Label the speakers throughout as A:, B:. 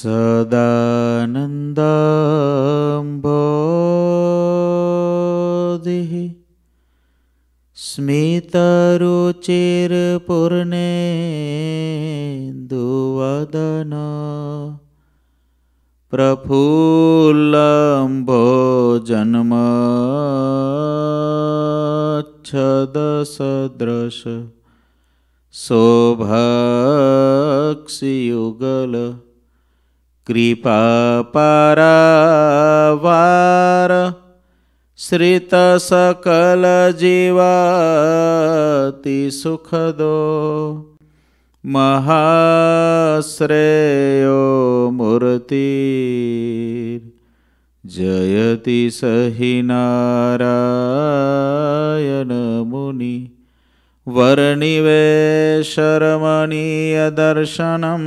A: सदानन्दम्भोधिः स्मितरुचिर्पूर्णेन्दुवदन प्रफु कृपापरावार श्रितसकलजीवातिसुखदो महाश्रेयो मूर्ति जयति सहि नारयनमुनि वरनिवेशरमणीयदर्शनम्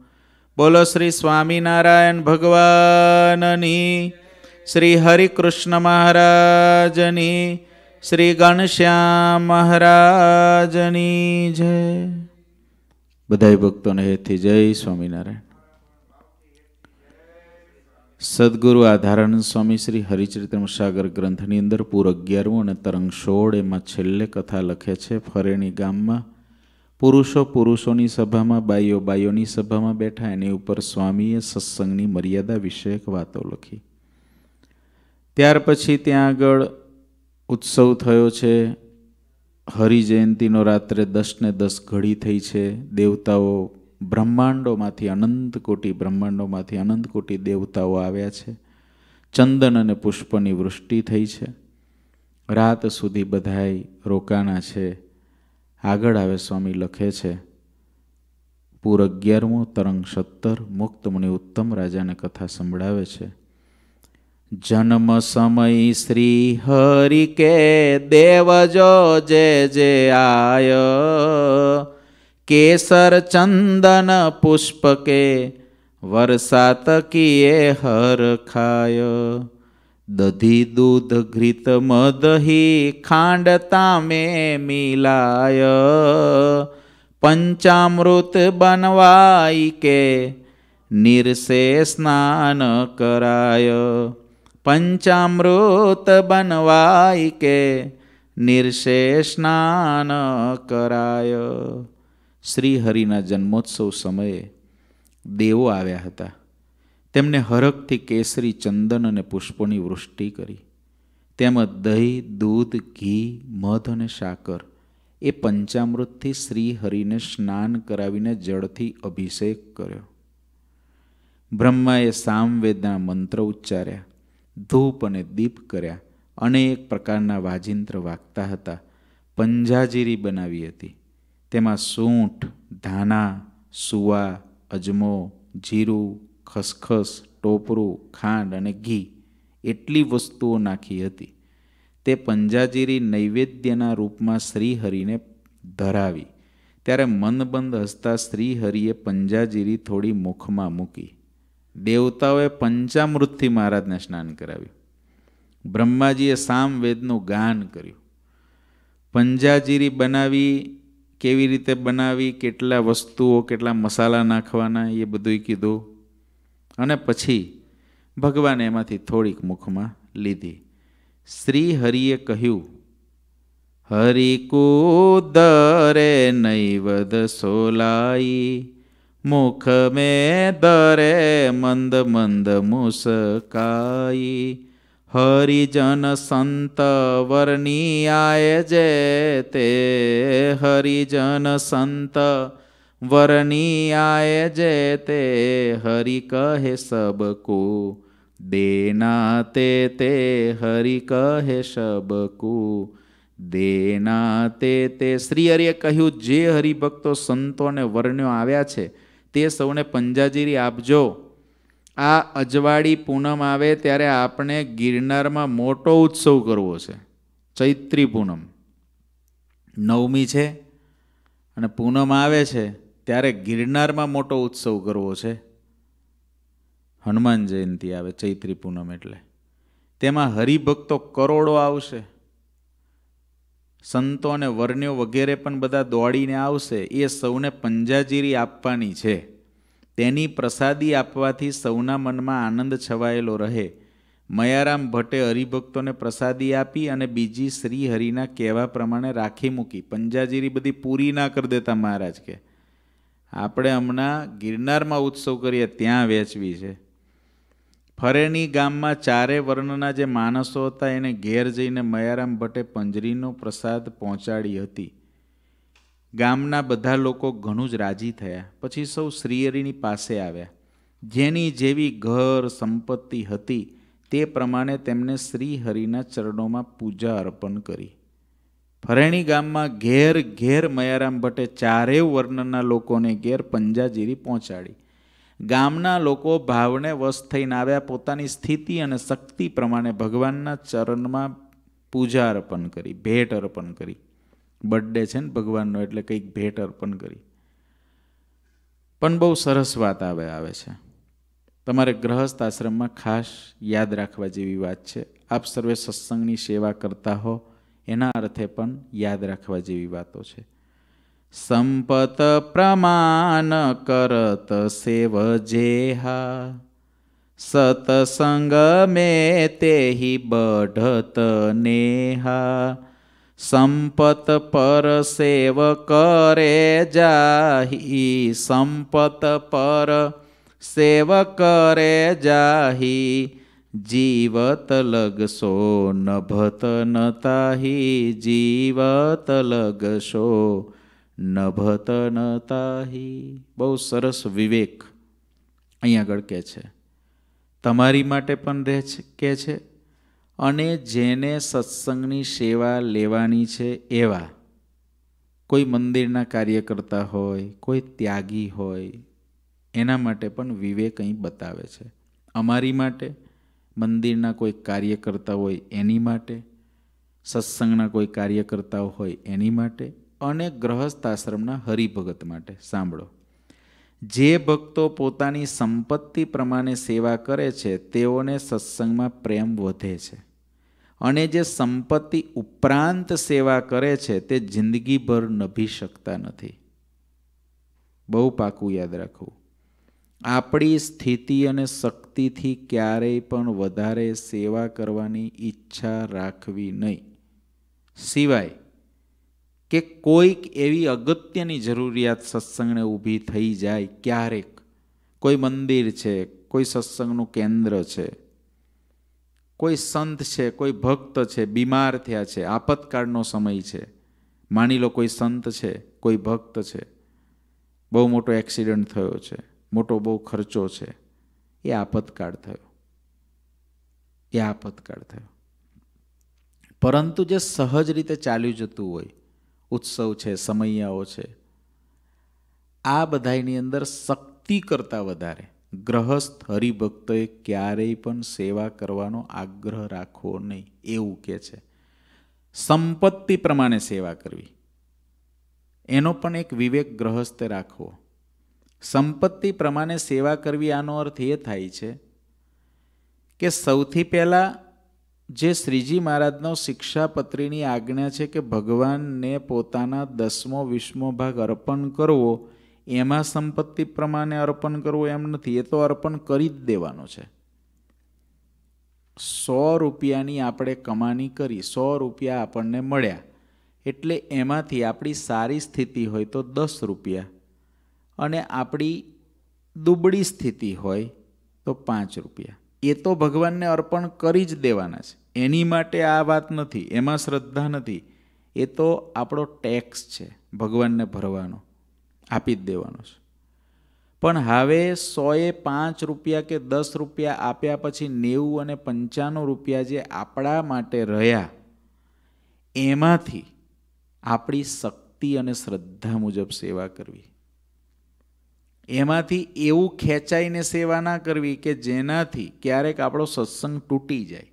A: બોલો શ્રી સ્વામિનારાયણ ભગવાનની શ્રી હરિકૃષ્ણ મહારાજની શ્રી ગણશ્યામ મહારાજની જય બધા ભક્તોને હેથી જય સ્વામિનારાયણ સદગુરુ આધારાનંદ સ્વામી શ્રી હરિચરિત્રમ સાગર ગ્રંથની અંદર પૂર અગિયારમું અને તરંગ સોળ એમાં છેલ્લે કથા લખે છે ફરેણી ગામમાં પુરુષો પુરુષોની સભામાં બાઈઓ બાઈઓની સભામાં બેઠા એની ઉપર સ્વામીએ સત્સંગની મર્યાદા વિષયક વાતો લખી ત્યાર પછી ત્યાં આગળ ઉત્સવ થયો છે હરિજયંતિનો રાત્રે દસ ને દસ ઘડી થઈ છે દેવતાઓ બ્રહ્માંડોમાંથી અનંત કોટી બ્રહ્માંડોમાંથી અનંત કોટી દેવતાઓ આવ્યા છે ચંદન અને પુષ્પની વૃષ્ટિ થઈ છે રાત સુધી બધાય રોકાણા છે આગળ આવે સ્વામી લખે છે પૂર અગિયારમું તરંગ સત્તર મુક્તમુનિ ઉત્તમ રાજાને કથા સંભળાવે છે જન્મ સમય શ્રી હરિ કે દેવજો જે જે આય કેસર ચંદન પુષ્પ કે વરસાત કિયે હર ખાય દધી દૂધ ઘૃતમ દહી ખાંડ તામે મિલાય પંચામૃત બનવાય કે નિરસે સ્નાન કરાય પંચામૃત બનવાય કે નિરશે સ્નાન કરાય શ્રીહરિના જન્મોત્સવ સમયે દેવો આવ્યા હતા તેમને હરખથી કેસરી ચંદન અને પુષ્પોની વૃષ્ટિ કરી તેમજ દહીં દૂધ ઘી મધ અને સાકર એ પંચામૃતથી શ્રીહરિને સ્નાન કરાવીને જળથી અભિષેક કર્યો બ્રહ્માએ સામવેદના મંત્ર ઉચ્ચાર્યા ધૂપ અને દીપ કર્યા અનેક પ્રકારના વાજિંત્ર વાગતા હતા પંજાજીરી બનાવી હતી તેમાં સૂંઠ ધાના સુવા અજમો જીરું ખસખસ ટોપરું ખાંડ અને ઘી એટલી વસ્તુઓ નાખી હતી તે પંજાજીરી નૈવેદ્યના રૂપમાં શ્રીહરિને ધરાવી ત્યારે મનબંધ હસતા શ્રીહરિએ પંજાજીરી થોડી મુખમાં મૂકી દેવતાઓએ પંચામૃતથી મહારાજને સ્નાન કરાવ્યું બ્રહ્માજીએ સામવેદનું ગાન કર્યું પંજાજીરી બનાવી કેવી રીતે બનાવી કેટલા વસ્તુઓ કેટલા મસાલા નાખવાના એ બધું કીધું અને પછી ભગવાને એમાંથી થોડીક મુખમાં લીધી શ્રી હરિએ કહ્યું હરિકુદરે નૈવદ સોલાઈ મુખ મે દરે મંદ મંદ મુસકાઈ હરિજન સંત વર્ણિયાય જે તે હરિજન સંત वरनी જે તે હરિ કહે सबको દેના તે તે હરિ કહે શબકુ દેના તે તે શ્રી હરિએ કહ્યું જે હરિભક્તો સંતોને અને વર્ણ્યો આવ્યા છે તે સૌને પંજાજીરી આપજો આ અજવાળી પૂનમ આવે ત્યારે આપણે ગિરનારમાં મોટો ઉત્સવ કરવો છે ચૈત્રી પૂનમ નવમી છે અને પૂનમ આવે છે ત્યારે ગિરનારમાં મોટો ઉત્સવ કરવો છે હનુમાન જયંતિ આવે ચૈત્રી પૂનમ એટલે તેમાં હરિભક્તો કરોડો આવશે સંતો અને વર્ણ્યો વગેરે પણ બધા દોડીને આવશે એ સૌને પંજાજીરી આપવાની છે તેની પ્રસાદી આપવાથી સૌના મનમાં આનંદ છવાયેલો રહે મયારામ ભટ્ટે હરિભક્તોને પ્રસાદી આપી અને બીજી શ્રી હરિના કહેવા પ્રમાણે રાખી મૂકી પંજાજીરી બધી પૂરી ના કરી દેતા મહારાજ કે આપણે હમણાં ગિરનારમાં ઉત્સવ કરીએ ત્યાં વેચવી છે ફરેણી ગામમાં ચારે વર્ણના જે માણસો હતા એને ઘેર જઈને મયારામ ભટ્ટે પંજરીનો પ્રસાદ પહોંચાડી હતી ગામના બધા લોકો ઘણું જ રાજી થયા પછી સૌ શ્રીહરિની પાસે આવ્યા જેની જેવી ઘર સંપત્તિ હતી તે પ્રમાણે તેમને શ્રીહરિના ચરણોમાં પૂજા અર્પણ કરી ફરેણી ગામમાં ઘેર ઘેર મયારામ ભટ્ટે ચારેય વર્ણના લોકોને ઘેર પંજાજીરી પહોંચાડી ગામના લોકો ભાવને વશ થઈને આવ્યા પોતાની સ્થિતિ અને શક્તિ પ્રમાણે ભગવાનના ચરણમાં પૂજા અર્પણ કરી ભેટ અર્પણ કરી બર્થડે છે ને ભગવાનનો એટલે કંઈક ભેટ અર્પણ કરી પણ બહુ સરસ વાત આવે આવે છે તમારે ગ્રહસ્થ આશ્રમમાં ખાસ યાદ રાખવા જેવી વાત છે આપ સર્વે સત્સંગની સેવા કરતા હો એના અર્થે પણ યાદ રાખવા જેવી વાતો છે સંપત પ્રમાણ કરત સેવ જેહા સતસંગ મે તેહી બઢત નેહા સંપત પર સેવ કરે જાહી સંપત પર સેવ કરે જાહી જીવત લગશો નભત નતાહી જીવત લગશો નભત નતાહી બહુ સરસ વિવેક અહીં આગળ કહે છે તમારી માટે પણ રહે છે કહે છે અને જેને સત્સંગની સેવા લેવાની છે એવા કોઈ મંદિરના કાર્યકર્તા હોય કોઈ ત્યાગી હોય એના માટે પણ વિવેક અહીં બતાવે છે અમારી માટે મંદિરના કોઈ કાર્યકર્તા હોય એની માટે સત્સંગના કોઈ કાર્યકર્તાઓ હોય એની માટે અને ગ્રહસ્થ આશ્રમના હરિભગત માટે સાંભળો જે ભક્તો પોતાની સંપત્તિ પ્રમાણે સેવા કરે છે તેઓને સત્સંગમાં પ્રેમ વધે છે અને જે સંપત્તિ ઉપરાંત સેવા કરે છે તે જિંદગીભર નભી શકતા નથી બહુ પાકું યાદ રાખવું આપણી સ્થિતિ અને શક્તિથી ક્યારેય પણ વધારે સેવા કરવાની ઈચ્છા રાખવી નહીં સિવાય કે કોઈક એવી અગત્યની જરૂરિયાત સત્સંગને ઊભી થઈ જાય ક્યારેક કોઈ મંદિર છે કોઈ સત્સંગનું કેન્દ્ર છે કોઈ સંત છે કોઈ ભક્ત છે બીમાર થયા છે આપતકાળનો સમય છે માની લો કોઈ સંત છે કોઈ ભક્ત છે બહુ મોટો એક્સિડન્ટ થયો છે મોટો બહુ ખર્ચો છે એ આપતકાળ થયો એ આપતકાળ થયો પરંતુ જે સહજ રીતે ચાલ્યું જતું હોય ઉત્સવ છે સમૈયાઓ છે આ બધાની અંદર શક્તિ કરતાં વધારે ગ્રહસ્થ હરિભક્તોએ ક્યારેય પણ સેવા કરવાનો આગ્રહ રાખવો નહીં એવું કે છે સંપત્તિ પ્રમાણે સેવા કરવી એનો પણ એક વિવેક ગ્રહસ્થે રાખવો સંપત્તિ પ્રમાણે સેવા કરવી આનો અર્થ એ થાય છે કે સૌથી પહેલાં જે શ્રીજી મહારાજનો શિક્ષાપત્રીની આજ્ઞા છે કે ભગવાનને પોતાના દસમો વીસમો ભાગ અર્પણ કરવો એમાં સંપત્તિ પ્રમાણે અર્પણ કરવું એમ નથી એ તો અર્પણ કરી જ દેવાનો છે સો રૂપિયાની આપણે કમાણી કરી સો રૂપિયા આપણને મળ્યા એટલે એમાંથી આપણી સારી સ્થિતિ હોય તો દસ રૂપિયા અને આપણી દુબળી સ્થિતિ હોય તો પાંચ રૂપિયા એ તો ભગવાનને અર્પણ કરી જ દેવાના છે એની માટે આ વાત નથી એમાં શ્રદ્ધા નથી એ તો આપણો ટેક્સ છે ભગવાનને ભરવાનો આપી જ દેવાનો છે પણ હવે સોએ પાંચ રૂપિયા કે દસ રૂપિયા આપ્યા પછી નેવું અને પંચાણું રૂપિયા જે આપણા માટે રહ્યા એમાંથી આપણી શક્તિ અને શ્રદ્ધા મુજબ સેવા કરવી એમાંથી એવું ખેંચાઈને સેવા ના કરવી કે જેનાથી ક્યારેક આપણો સત્સંગ તૂટી જાય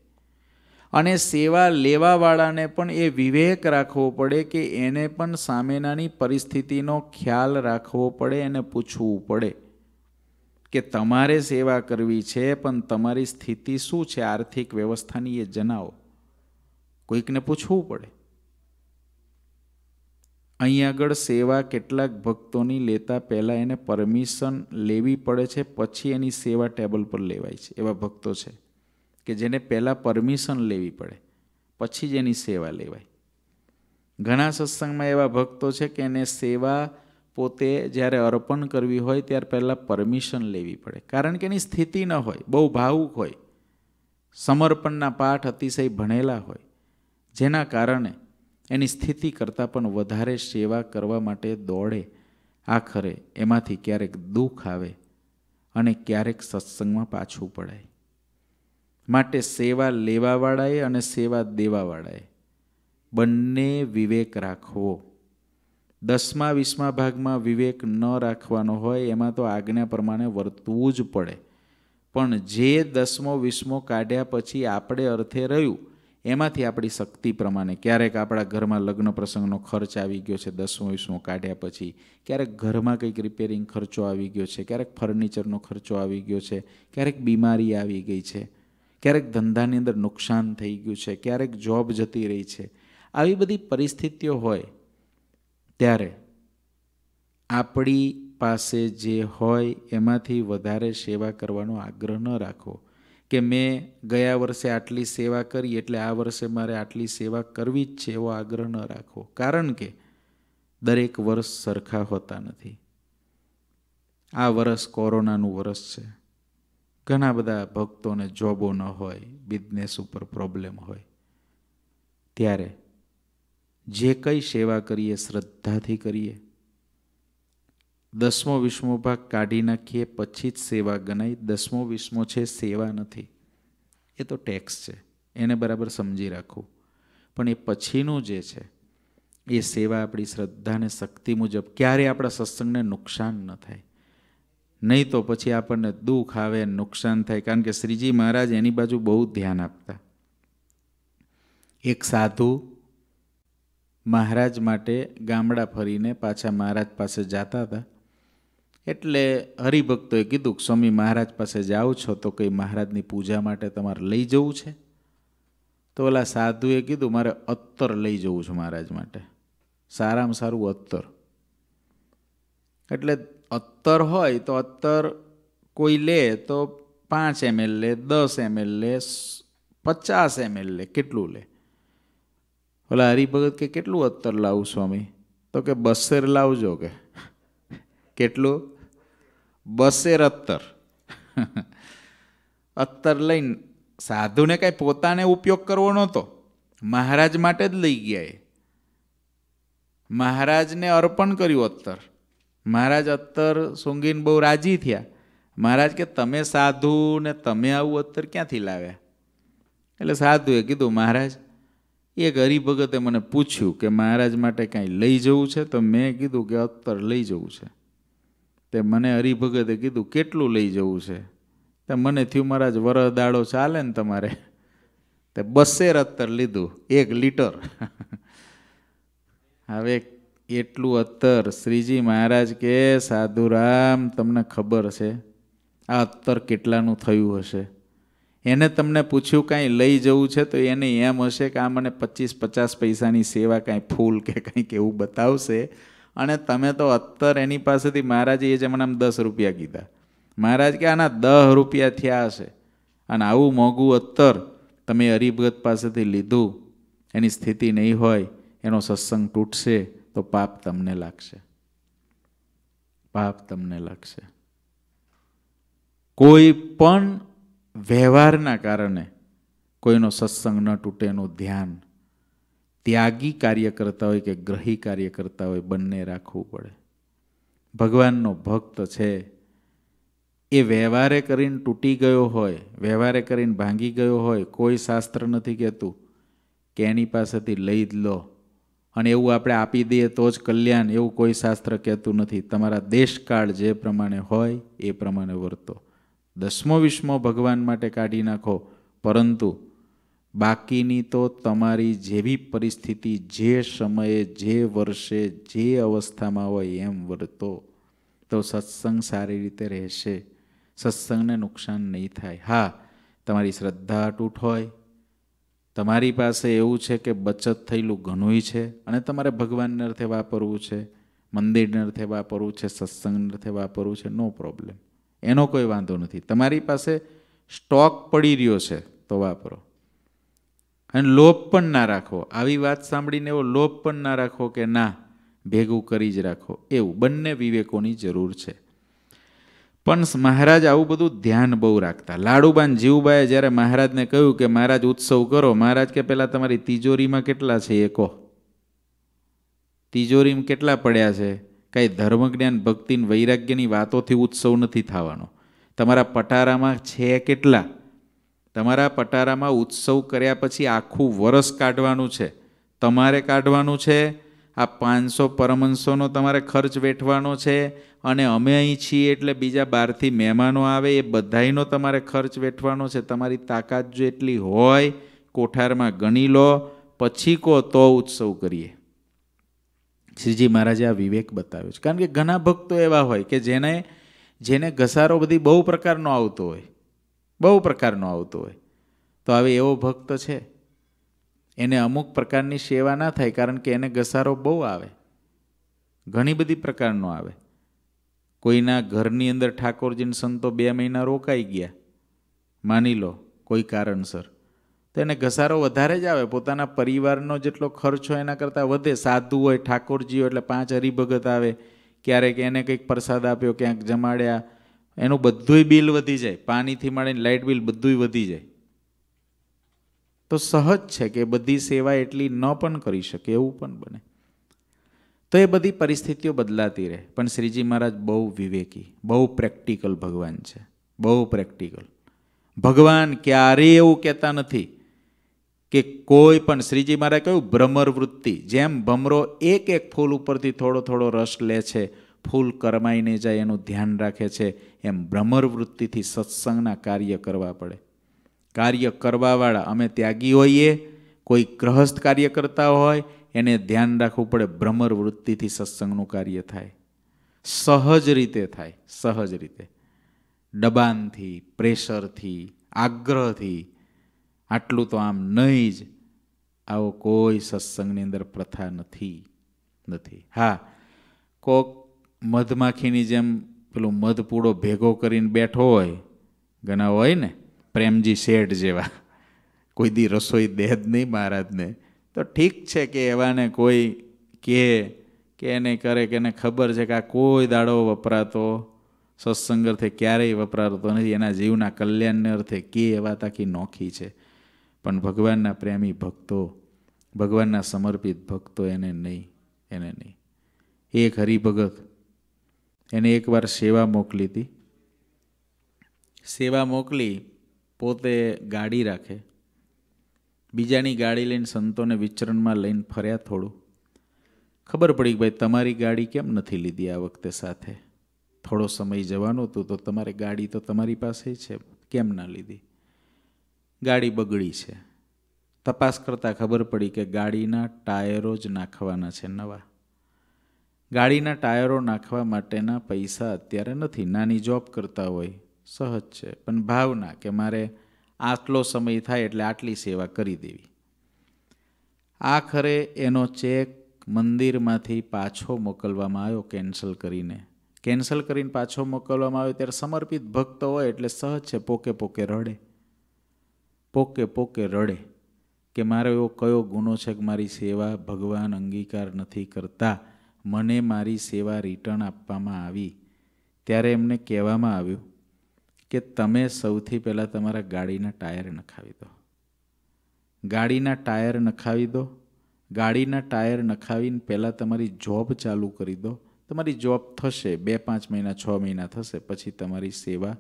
A: અને સેવા લેવાવાળાને પણ એ વિવેક રાખવો પડે કે એને પણ સામેનાની પરિસ્થિતિનો ખ્યાલ રાખવો પડે અને પૂછવું પડે કે તમારે સેવા કરવી છે પણ તમારી સ્થિતિ શું છે આર્થિક વ્યવસ્થાની એ જણાવો કોઈકને પૂછવું પડે અહીં આગળ સેવા કેટલાક ભક્તોની લેતા પહેલાં એને પરમિશન લેવી પડે છે પછી એની સેવા ટેબલ પર લેવાય છે એવા ભક્તો છે કે જેને પહેલાં પરમિશન લેવી પડે પછી જ એની સેવા લેવાય ઘણા સત્સંગમાં એવા ભક્તો છે કે એને સેવા પોતે જ્યારે અર્પણ કરવી હોય ત્યારે પહેલાં પરમિશન લેવી પડે કારણ કે એની સ્થિતિ ન હોય બહુ ભાવુક હોય સમર્પણના પાઠ અતિશય ભણેલા હોય જેના કારણે એની સ્થિતિ કરતાં પણ વધારે સેવા કરવા માટે દોડે આખરે એમાંથી ક્યારેક દુઃખ આવે અને ક્યારેક સત્સંગમાં પાછું પડાય માટે સેવા લેવાવાળાએ અને સેવા દેવાવાળાએ બંને વિવેક રાખવો દસમા વીસમા ભાગમાં વિવેક ન રાખવાનો હોય એમાં તો આજ્ઞા પ્રમાણે વર્તવું જ પડે પણ જે દસમો વીસમો કાઢ્યા પછી આપણે અર્થે રહ્યું એમાંથી આપણી શક્તિ પ્રમાણે ક્યારેક આપણા ઘરમાં લગ્ન પ્રસંગનો ખર્ચ આવી ગયો છે દસમો વીસમો કાઢ્યા પછી ક્યારેક ઘરમાં કંઈક રિપેરિંગ ખર્ચો આવી ગયો છે ક્યારેક ફર્નિચરનો ખર્ચો આવી ગયો છે ક્યારેક બીમારી આવી ગઈ છે ક્યારેક ધંધાની અંદર નુકસાન થઈ ગયું છે ક્યારેક જોબ જતી રહી છે આવી બધી પરિસ્થિતિઓ હોય ત્યારે આપણી પાસે જે હોય એમાંથી વધારે સેવા કરવાનો આગ્રહ ન રાખવો કે મેં ગયા વર્ષે આટલી સેવા કરી એટલે આ વર્ષે મારે આટલી સેવા કરવી જ છે એવો આગ્રહ ન રાખવો કારણ કે દરેક વર્ષ સરખા હોતા નથી આ વર્ષ કોરોનાનું વર્ષ છે ઘણા બધા ભક્તોને જોબો ન હોય બિઝનેસ ઉપર પ્રોબ્લેમ હોય ત્યારે જે કંઈ સેવા કરીએ શ્રદ્ધાથી કરીએ દસમો વિષ્મો ભાગ કાઢી નાખીએ પછી જ સેવા ગણાય દસમો વીસમો છે સેવા નથી એ તો ટેક્સ છે એને બરાબર સમજી રાખવું પણ એ પછીનું જે છે એ સેવા આપણી શ્રદ્ધાને શક્તિ મુજબ ક્યારે આપણા સત્સંગને નુકસાન ન થાય નહીં તો પછી આપણને દુઃખ આવે નુકસાન થાય કારણ કે શ્રીજી મહારાજ એની બાજુ બહુ ધ્યાન આપતા એક સાધુ મહારાજ માટે ગામડા ફરીને પાછા મહારાજ પાસે જતા હતા એટલે હરિભક્તોએ કીધું કે સ્વામી મહારાજ પાસે જાઓ છો તો કંઈ મહારાજની પૂજા માટે તમારે લઈ જવું છે તો ઓલા સાધુએ કીધું મારે અત્તર લઈ જવું છે મહારાજ માટે સારામાં સારું અત્તર એટલે અત્તર હોય તો અત્તર કોઈ લે તો પાંચ એમએલ લે દસ એમએલ લે પચાસ એમએલ લે કેટલું લે ઓલા હરિભગત કે કેટલું અત્તર લાવું સ્વામી તો કે બસેર લાવજો કે કેટલું બસેર અત્તર અત્તર લઈને સાધુને કાંઈ પોતાને ઉપયોગ કરવો નહોતો મહારાજ માટે જ લઈ ગયા એ મહારાજને અર્પણ કર્યું અત્તર મહારાજ અત્તર સૂંઘીને બહુ રાજી થયા મહારાજ કે તમે સાધુ ને તમે આવું અત્તર ક્યાંથી લાવ્યા એટલે સાધુએ કીધું મહારાજ એ એક ભગતે મને પૂછ્યું કે મહારાજ માટે કાંઈ લઈ જવું છે તો મેં કીધું કે અત્તર લઈ જવું છે તે મને હરિભગતે કીધું કેટલું લઈ જવું છે તે મને થયું મહારાજ વરહ દાડો ચાલે ને તમારે તે બસેર અત્તર લીધું એક લીટર હવે એટલું અત્તર શ્રીજી મહારાજ કે સાધુરામ તમને ખબર છે આ અત્તર કેટલાનું થયું હશે એને તમને પૂછ્યું કાંઈ લઈ જવું છે તો એને એમ હશે કે આ મને પચીસ પચાસ પૈસાની સેવા કાંઈ ફૂલ કે કંઈક એવું બતાવશે અને તમે તો અત્તર એની પાસેથી મહારાજે એ જમાનામાં દસ રૂપિયા કીધા મહારાજ કે આના દહ રૂપિયા થયા હશે અને આવું મોંઘું અત્તર તમે હરિભગત પાસેથી લીધું એની સ્થિતિ નહીં હોય એનો સત્સંગ તૂટશે તો પાપ તમને લાગશે પાપ તમને લાગશે કોઈ પણ વ્યવહારના કારણે કોઈનો સત્સંગ ન તૂટેનું ધ્યાન ત્યાગી કાર્ય કરતા હોય કે ગ્રહી કાર્ય કરતા હોય બંને રાખવું પડે ભગવાનનો ભક્ત છે એ વ્યવહારે કરીને તૂટી ગયો હોય વ્યવહારે કરીને ભાંગી ગયો હોય કોઈ શાસ્ત્ર નથી કહેતું કે એની પાસેથી લઈ જ લો અને એવું આપણે આપી દઈએ તો જ કલ્યાણ એવું કોઈ શાસ્ત્ર કહેતું નથી તમારા દેશકાળ જે પ્રમાણે હોય એ પ્રમાણે વર્તો દસમો વિસ્મો ભગવાન માટે કાઢી નાખો પરંતુ બાકીની તો તમારી જેવી પરિસ્થિતિ જે સમયે જે વર્ષે જે અવસ્થામાં હોય એમ વર્તો તો સત્સંગ સારી રીતે રહેશે સત્સંગને નુકસાન નહીં થાય હા તમારી શ્રદ્ધા અટૂટ હોય તમારી પાસે એવું છે કે બચત થયેલું ઘણુંય છે અને તમારે ભગવાનને અર્થે વાપરવું છે મંદિરને અર્થે વાપરવું છે સત્સંગને અર્થે વાપરવું છે નો પ્રોબ્લેમ એનો કોઈ વાંધો નથી તમારી પાસે સ્ટોક પડી રહ્યો છે તો વાપરો અને લોભ પણ ના રાખો આવી વાત સાંભળીને એવો લોભ પણ ના રાખો કે ના ભેગું કરી જ રાખો એવું બંને વિવેકોની જરૂર છે પણ મહારાજ આવું બધું ધ્યાન બહુ રાખતા લાડુબાન જીવબાએ જ્યારે મહારાજને કહ્યું કે મહારાજ ઉત્સવ કરો મહારાજ કે પહેલાં તમારી તિજોરીમાં કેટલા છે એ કહો તિજોરીમાં કેટલા પડ્યા છે કાંઈ ધર્મ જ્ઞાન ભક્તિન વૈરાગ્યની વાતોથી ઉત્સવ નથી થવાનો તમારા પટારામાં છે કેટલા તમારા પટારામાં ઉત્સવ કર્યા પછી આખું વરસ કાઢવાનું છે તમારે કાઢવાનું છે આ પાંચસો પરમંશોનો તમારે ખર્ચ વેઠવાનો છે અને અમે અહીં છીએ એટલે બીજા બહારથી મહેમાનો આવે એ બધાનો તમારે ખર્ચ વેઠવાનો છે તમારી તાકાત જો એટલી હોય કોઠારમાં ગણી લો પછી કહો તો ઉત્સવ કરીએ શ્રીજી મહારાજે આ વિવેક બતાવ્યો છે કારણ કે ઘણા ભક્તો એવા હોય કે જેને જેને ઘસારો બધી બહુ પ્રકારનો આવતો હોય બહુ પ્રકારનો આવતો હોય તો હવે એવો ભક્ત છે એને અમુક પ્રકારની સેવા ના થાય કારણ કે એને ઘસારો બહુ આવે ઘણી બધી પ્રકારનો આવે કોઈના ઘરની અંદર ઠાકોરજીને સંતો બે મહિના રોકાઈ ગયા માની લો કોઈ કારણસર તો એને ઘસારો વધારે જ આવે પોતાના પરિવારનો જેટલો ખર્ચો એના કરતાં વધે સાધુ હોય ઠાકોરજી હોય એટલે પાંચ હરિભગત આવે ક્યારેક એને કંઈક પ્રસાદ આપ્યો ક્યાંક જમાડ્યા એનું બધુંય બિલ વધી જાય પાણીથી માંડીને લાઇટ બિલ બધુંય વધી જાય તો સહજ છે કે બધી સેવા એટલી ન પણ કરી શકે એવું પણ બને તો એ બધી પરિસ્થિતિઓ બદલાતી રહે પણ શ્રીજી મહારાજ બહુ વિવેકી બહુ પ્રેક્ટિકલ ભગવાન છે બહુ પ્રેક્ટિકલ ભગવાન ક્યારેય એવું કહેતા નથી કે કોઈ પણ શ્રીજી મહારાજ કહ્યું ભ્રમર વૃત્તિ જેમ ભમરો એક એક ફૂલ ઉપરથી થોડો થોડો રસ લે છે ફૂલ કરમાઈને જાય એનું ધ્યાન રાખે છે એમ ભ્રમર વૃત્તિથી સત્સંગના કાર્ય કરવા પડે કાર્ય કરવાવાળા અમે ત્યાગી હોઈએ કોઈ ગ્રહસ્થ કાર્ય કરતા હોય એને ધ્યાન રાખવું પડે ભ્રમર વૃત્તિથી સત્સંગનું કાર્ય થાય સહજ રીતે થાય સહજ રીતે દબાનથી પ્રેશરથી આગ્રહથી આટલું તો આમ નહીં જ આવો કોઈ સત્સંગની અંદર પ્રથા નથી નથી હા કોક મધમાખીની જેમ પેલું મધપૂડો ભેગો કરીને બેઠો હોય ઘણા હોય ને પ્રેમજી શેઠ જેવા કોઈ દી રસોઈ દે જ નહીં મહારાજને તો ઠીક છે કે એવાને કોઈ કહે કે એને કરે કે એને ખબર છે કે આ કોઈ દાડો વપરાતો સત્સંગ અર્થે ક્યારેય વપરાતો નથી એના જીવના કલ્યાણને અર્થે કે એવા તાકી નોખી છે પણ ભગવાનના પ્રેમી ભક્તો ભગવાનના સમર્પિત ભક્તો એને નહીં એને નહીં એક હરિભગત એને એકવાર સેવા મોકલી હતી સેવા મોકલી પોતે ગાડી રાખે બીજાની ગાડી લઈને સંતોને વિચરણમાં લઈને ફર્યા થોડું ખબર પડી કે ભાઈ તમારી ગાડી કેમ નથી લીધી આ વખતે સાથે થોડો સમય જવાનો હતો તો તમારે ગાડી તો તમારી પાસે છે કેમ ના લીધી ગાડી બગડી છે તપાસ કરતાં ખબર પડી કે ગાડીના ટાયરો જ નાખવાના છે નવા ગાડીના ટાયરો નાખવા માટેના પૈસા અત્યારે નથી નાની જોબ કરતા હોય સહજ છે પણ ભાવના કે મારે આટલો સમય થાય એટલે આટલી સેવા કરી દેવી આખરે એનો ચેક મંદિરમાંથી પાછો મોકલવામાં આવ્યો કેન્સલ કરીને કેન્સલ કરીને પાછો મોકલવામાં આવ્યો ત્યારે સમર્પિત ભક્ત હોય એટલે સહજ છે પોકે પોકે રડે પોકે પોકે રડે કે મારો એવો કયો ગુનો છે કે મારી સેવા ભગવાન અંગીકાર નથી કરતા મને મારી સેવા રિટર્ન આપવામાં આવી ત્યારે એમને કહેવામાં આવ્યું કે તમે સૌથી પહેલાં તમારા ગાડીના ટાયર નખાવી દો ગાડીના ટાયર નખાવી દો ગાડીના ટાયર નખાવીને પહેલાં તમારી જોબ ચાલુ કરી દો તમારી જોબ થશે બે પાંચ મહિના છ મહિના થશે પછી તમારી સેવા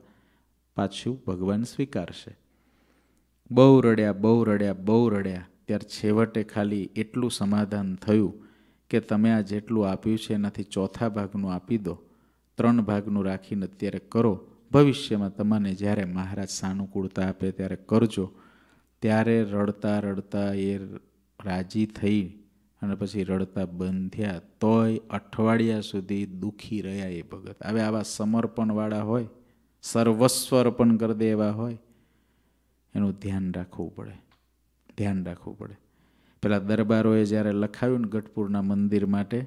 A: પાછું ભગવાન સ્વીકારશે બહુ રડ્યા બહુ રડ્યા બહુ રડ્યા ત્યાર છેવટે ખાલી એટલું સમાધાન થયું કે તમે આ જેટલું આપ્યું છે એનાથી ચોથા ભાગનું આપી દો ત્રણ ભાગનું રાખીને અત્યારે કરો ભવિષ્યમાં તમને જ્યારે મહારાજ સાનુકૂળતા આપે ત્યારે કરજો ત્યારે રડતા રડતા એ રાજી થઈ અને પછી રડતા બંધ્યા તોય અઠવાડિયા સુધી દુઃખી રહ્યા એ ભગત હવે આવા સમર્પણવાળા હોય સર્વસ્વ અર્પણ કરી દે એવા હોય એનું ધ્યાન રાખવું પડે ધ્યાન રાખવું પડે પહેલાં દરબારોએ જ્યારે લખાવ્યું ને ગઢપુરના મંદિર માટે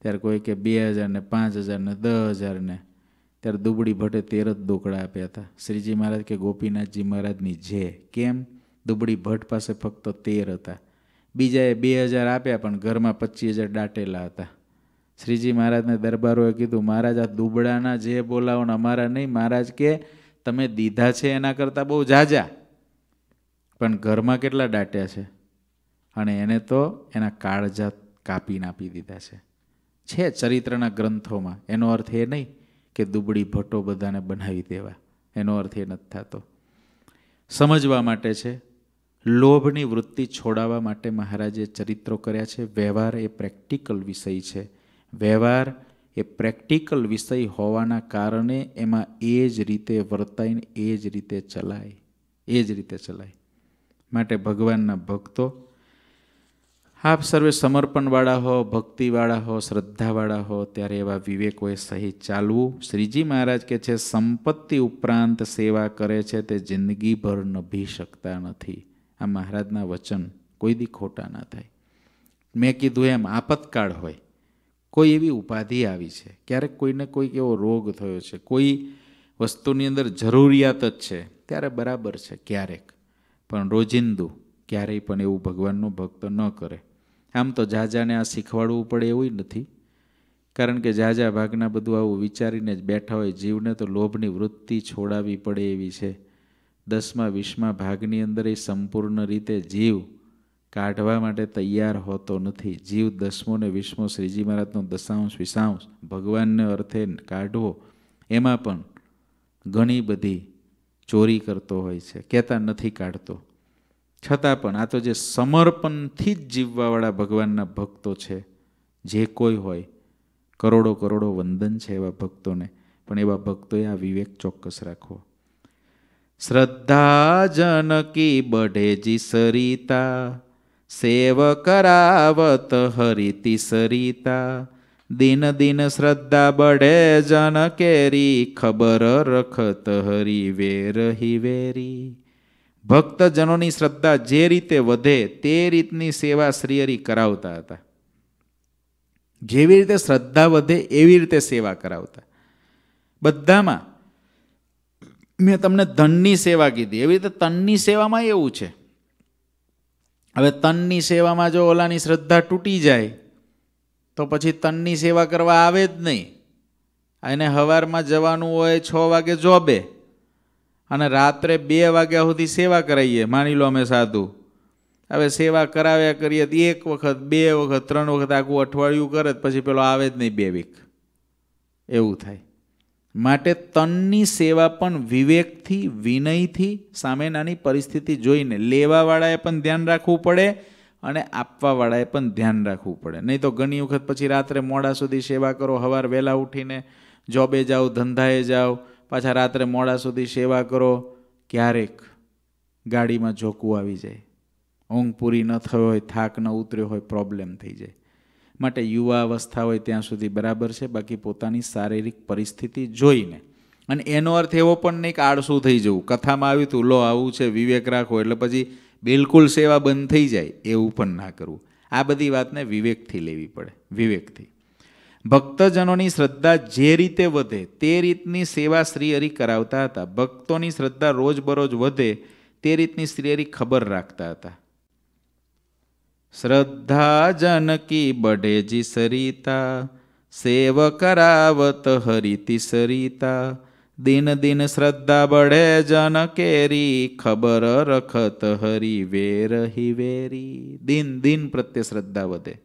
A: ત્યારે કોઈ કે બે હજારને પાંચ હજારને દસ હજારને ત્યારે દુબળી ભટ્ટે તેર જ દોકડા આપ્યા હતા શ્રીજી મહારાજ કે ગોપીનાથજી મહારાજની જે કેમ દુબળી ભટ્ટ પાસે ફક્ત તેર હતા બીજાએ બે હજાર આપ્યા પણ ઘરમાં પચીસ હજાર દાટેલા હતા શ્રીજી મહારાજને દરબારોએ કીધું મહારાજ આ દુબળાના જે બોલાવો ને અમારા નહીં મહારાજ કે તમે દીધા છે એના કરતાં બહુ ઝાઝા પણ ઘરમાં કેટલા દાટ્યા છે અને એને તો એના કાળજાત કાપીને આપી દીધા છે છે ચરિત્રના ગ્રંથોમાં એનો અર્થ એ નહીં કે દુબળી ભટ્ટો બધાને બનાવી દેવા એનો અર્થ એ નથી થતો સમજવા માટે છે લોભની વૃત્તિ છોડાવવા માટે મહારાજે ચરિત્રો કર્યા છે વ્યવહાર એ પ્રેક્ટિકલ વિષય છે વ્યવહાર એ પ્રેક્ટિકલ વિષય હોવાના કારણે એમાં એ જ રીતે વર્તાઈને એ જ રીતે ચલાય એ જ રીતે ચલાય માટે ભગવાનના ભક્તો આપ સર્વે સમર્પણવાળા હો ભક્તિવાળા હો શ્રદ્ધાવાળા હો ત્યારે એવા વિવેકોએ સહી ચાલવું શ્રીજી મહારાજ કે છે સંપત્તિ ઉપરાંત સેવા કરે છે તે જિંદગીભર નભી શકતા નથી આ મહારાજના વચન કોઈ દી ખોટા ના થાય મેં કીધું એમ આપતકાળ હોય કોઈ એવી ઉપાધિ આવી છે ક્યારેક કોઈને કોઈક એવો રોગ થયો છે કોઈ વસ્તુની અંદર જરૂરિયાત જ છે ત્યારે બરાબર છે ક્યારેક પણ રોજિંદુ ક્યારેય પણ એવું ભગવાનનો ભક્ત ન કરે આમ તો ઝાઝાને આ શીખવાડવું પડે એવું નથી કારણ કે ઝાઝા ભાગના બધું આવું વિચારીને જ બેઠા હોય જીવને તો લોભની વૃત્તિ છોડાવી પડે એવી છે દસમા વીસમા ભાગની અંદર એ સંપૂર્ણ રીતે જીવ કાઢવા માટે તૈયાર હોતો નથી જીવ દસમો ને વીસમો શ્રીજી મહારાજનો દશાંશ વિશાંશ ભગવાનને અર્થે કાઢવો એમાં પણ ઘણી બધી ચોરી કરતો હોય છે કહેતા નથી કાઢતો છતાં પણ આ તો જે સમર્પણથી જ જીવવાવાળા ભગવાનના ભક્તો છે જે કોઈ હોય કરોડો કરોડો વંદન છે એવા ભક્તોને પણ એવા ભક્તોએ આ વિવેક ચોક્કસ રાખવો શ્રદ્ધા જનકી જી સરિતા સેવ કરાવત હરિતી સરિતા દિન દિન શ્રદ્ધા બઢે જન કેરી ખબર રખત હરી વેરહી વેરી ભક્તજનોની શ્રદ્ધા જે રીતે વધે તે રીતની સેવા શ્રીહરિ કરાવતા હતા જેવી રીતે શ્રદ્ધા વધે એવી રીતે સેવા કરાવતા બધામાં મેં તમને ધનની સેવા કીધી એવી રીતે તનની સેવામાં એવું છે હવે તનની સેવામાં જો ઓલાની શ્રદ્ધા તૂટી જાય તો પછી તનની સેવા કરવા આવે જ નહીં એને હવારમાં જવાનું હોય છ વાગે જોબે અને રાત્રે બે વાગ્યા સુધી સેવા કરાવીએ માની લો અમે સાધુ હવે સેવા કરાવ્યા કરીએ તો એક વખત બે વખત ત્રણ વખત આખું અઠવાડિયું કરે પછી પેલો આવે જ નહીં બે વીક એવું થાય માટે તનની સેવા પણ વિવેકથી વિનયથી સામેનાની પરિસ્થિતિ જોઈને લેવાવાળાએ પણ ધ્યાન રાખવું પડે અને આપવાવાળાએ પણ ધ્યાન રાખવું પડે નહીં તો ઘણી વખત પછી રાત્રે મોડા સુધી સેવા કરો સવાર વહેલા ઉઠીને જોબે જાઓ ધંધાએ જાઓ પાછા રાત્રે મોડા સુધી સેવા કરો ક્યારેક ગાડીમાં ઝોકું આવી જાય ઊંઘ પૂરી ન થયો હોય થાક ન ઉતર્યો હોય પ્રોબ્લેમ થઈ જાય માટે યુવા અવસ્થા હોય ત્યાં સુધી બરાબર છે બાકી પોતાની શારીરિક પરિસ્થિતિ જોઈને અને એનો અર્થ એવો પણ નહીં કે આળસું થઈ જવું કથામાં આવ્યું હતું લો આવું છે વિવેક રાખો એટલે પછી બિલકુલ સેવા બંધ થઈ જાય એવું પણ ના કરવું આ બધી વાતને વિવેકથી લેવી પડે વિવેકથી ભક્તજનોની શ્રદ્ધા જે રીતે વધે તે રીતની સેવા શ્રીહરિ કરાવતા હતા ભક્તોની શ્રદ્ધા રોજબરોજ વધે તે રીતની શ્રીહરિ ખબર રાખતા હતા શ્રદ્ધા જનકી જી સરિતા સેવ કરાવત હરિતિ સરિતા દિન દિન શ્રદ્ધા બઢે જન કેરી ખબર રખત હરી વેરહી વેરી દિન દિન પ્રત્યે શ્રદ્ધા વધે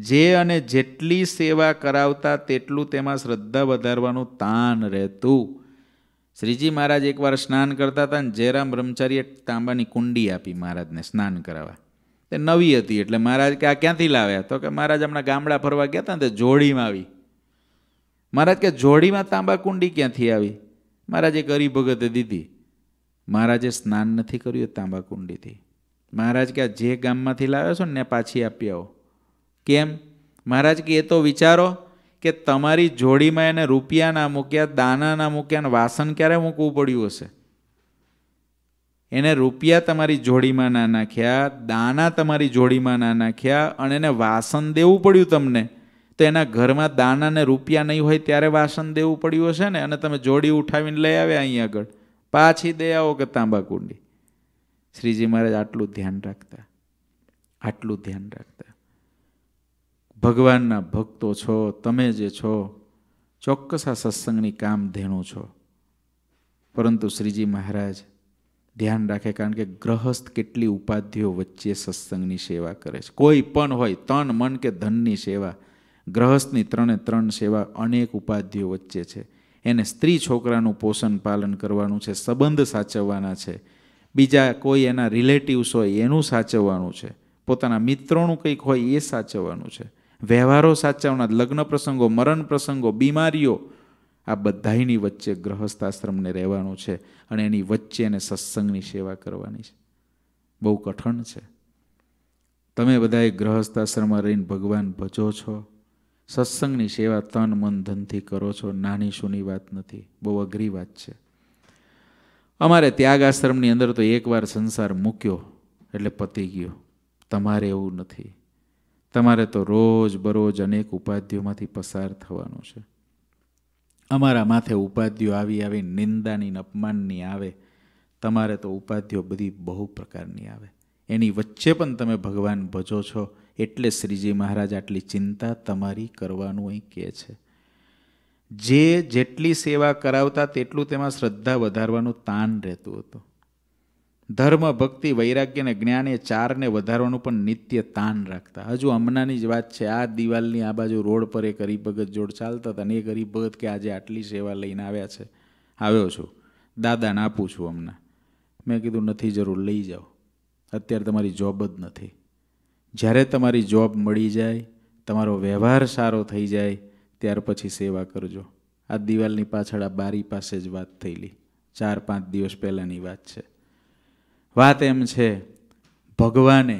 A: જે અને જેટલી સેવા કરાવતા તેટલું તેમાં શ્રદ્ધા વધારવાનું તાન રહેતું શ્રીજી મહારાજ એકવાર સ્નાન કરતા હતા ને જયરામ બ્રહ્મચારીએ તાંબાની કુંડી આપી મહારાજને સ્નાન કરાવવા તે નવી હતી એટલે મહારાજ કે આ ક્યાંથી લાવ્યા તો કે મહારાજ હમણાં ગામડા ફરવા ગયા હતા ને તે જોડીમાં આવી મહારાજ કે જોડીમાં તાંબા કુંડી ક્યાંથી આવી મહારાજે કરી ભગતે દીધી મહારાજે સ્નાન નથી કર્યું તાંબા કુંડીથી મહારાજ કે આ જે ગામમાંથી લાવ્યા છો ને પાછી આપી આવો કેમ મહારાજ કે એ તો વિચારો કે તમારી જોડીમાં એને રૂપિયા ના મૂક્યા દાના ના મૂક્યા અને વાસણ ક્યારે મૂકવું પડ્યું હશે એને રૂપિયા તમારી જોડીમાં ના નાખ્યા દાના તમારી જોડીમાં ના નાખ્યા અને એને વાસણ દેવું પડ્યું તમને તો એના ઘરમાં દાના ને રૂપિયા નહીં હોય ત્યારે વાસણ દેવું પડ્યું હશે ને અને તમે જોડી ઉઠાવીને લઈ આવ્યા અહીં આગળ પાછી દે આવો કે તાંબા કુંડી શ્રીજી મહારાજ આટલું ધ્યાન રાખતા આટલું ધ્યાન રાખતા ભગવાનના ભક્તો છો તમે જે છો ચોક્કસ આ સત્સંગની કામધેણું છો પરંતુ શ્રીજી મહારાજ ધ્યાન રાખે કારણ કે ગ્રહસ્થ કેટલી ઉપાધિઓ વચ્ચે સત્સંગની સેવા કરે છે કોઈ પણ હોય તન મન કે ધનની સેવા ગ્રહસ્થની ત્રણે ત્રણ સેવા અનેક ઉપાધિઓ વચ્ચે છે એને સ્ત્રી છોકરાનું પોષણ પાલન કરવાનું છે સંબંધ સાચવવાના છે બીજા કોઈ એના રિલેટિવ્સ હોય એનું સાચવવાનું છે પોતાના મિત્રોનું કંઈક હોય એ સાચવવાનું છે વ્યવહારો સાચવનાર લગ્ન પ્રસંગો મરણ પ્રસંગો બીમારીઓ આ બધાની વચ્ચે ગ્રહસ્થાશ્રમને રહેવાનું છે અને એની વચ્ચે એને સત્સંગની સેવા કરવાની છે બહુ કઠણ છે તમે બધાએ ગ્રહસ્થાશ્રમમાં રહીને ભગવાન ભજો છો સત્સંગની સેવા તન મન ધનથી કરો છો નાની શૂની વાત નથી બહુ અઘરી વાત છે અમારે ત્યાગ આશ્રમની અંદર તો એકવાર સંસાર મૂક્યો એટલે પતી ગયો તમારે એવું નથી તમારે તો રોજ બરોજ અનેક ઉપાધિઓમાંથી પસાર થવાનું છે અમારા માથે ઉપાધિઓ આવી આવી નિંદાની અપમાનની આવે તમારે તો ઉપાધિઓ બધી બહુ પ્રકારની આવે એની વચ્ચે પણ તમે ભગવાન ભજો છો એટલે શ્રીજી મહારાજ આટલી ચિંતા તમારી કરવાનું અહીં કહે છે જે જેટલી સેવા કરાવતા તેટલું તેમાં શ્રદ્ધા વધારવાનું તાન રહેતું હતું ધર્મ ભક્તિ વૈરાગ્ય અને જ્ઞાન એ ચારને વધારવાનું પણ નિત્ય તાન રાખતા હજુ હમણાંની જ વાત છે આ દિવાલની આ બાજુ રોડ પર એક હરિભગત જોડ ચાલતા હતા અને એક હરિભગત કે આજે આટલી સેવા લઈને આવ્યા છે આવ્યો છું દાદાને આપું છું હમણાં મેં કીધું નથી જરૂર લઈ જાઓ અત્યારે તમારી જોબ જ નથી જ્યારે તમારી જોબ મળી જાય તમારો વ્યવહાર સારો થઈ જાય ત્યાર પછી સેવા કરજો આ દિવાલની પાછળ આ બારી પાસે જ વાત થયેલી ચાર પાંચ દિવસ પહેલાંની વાત છે વાત એમ છે ભગવાને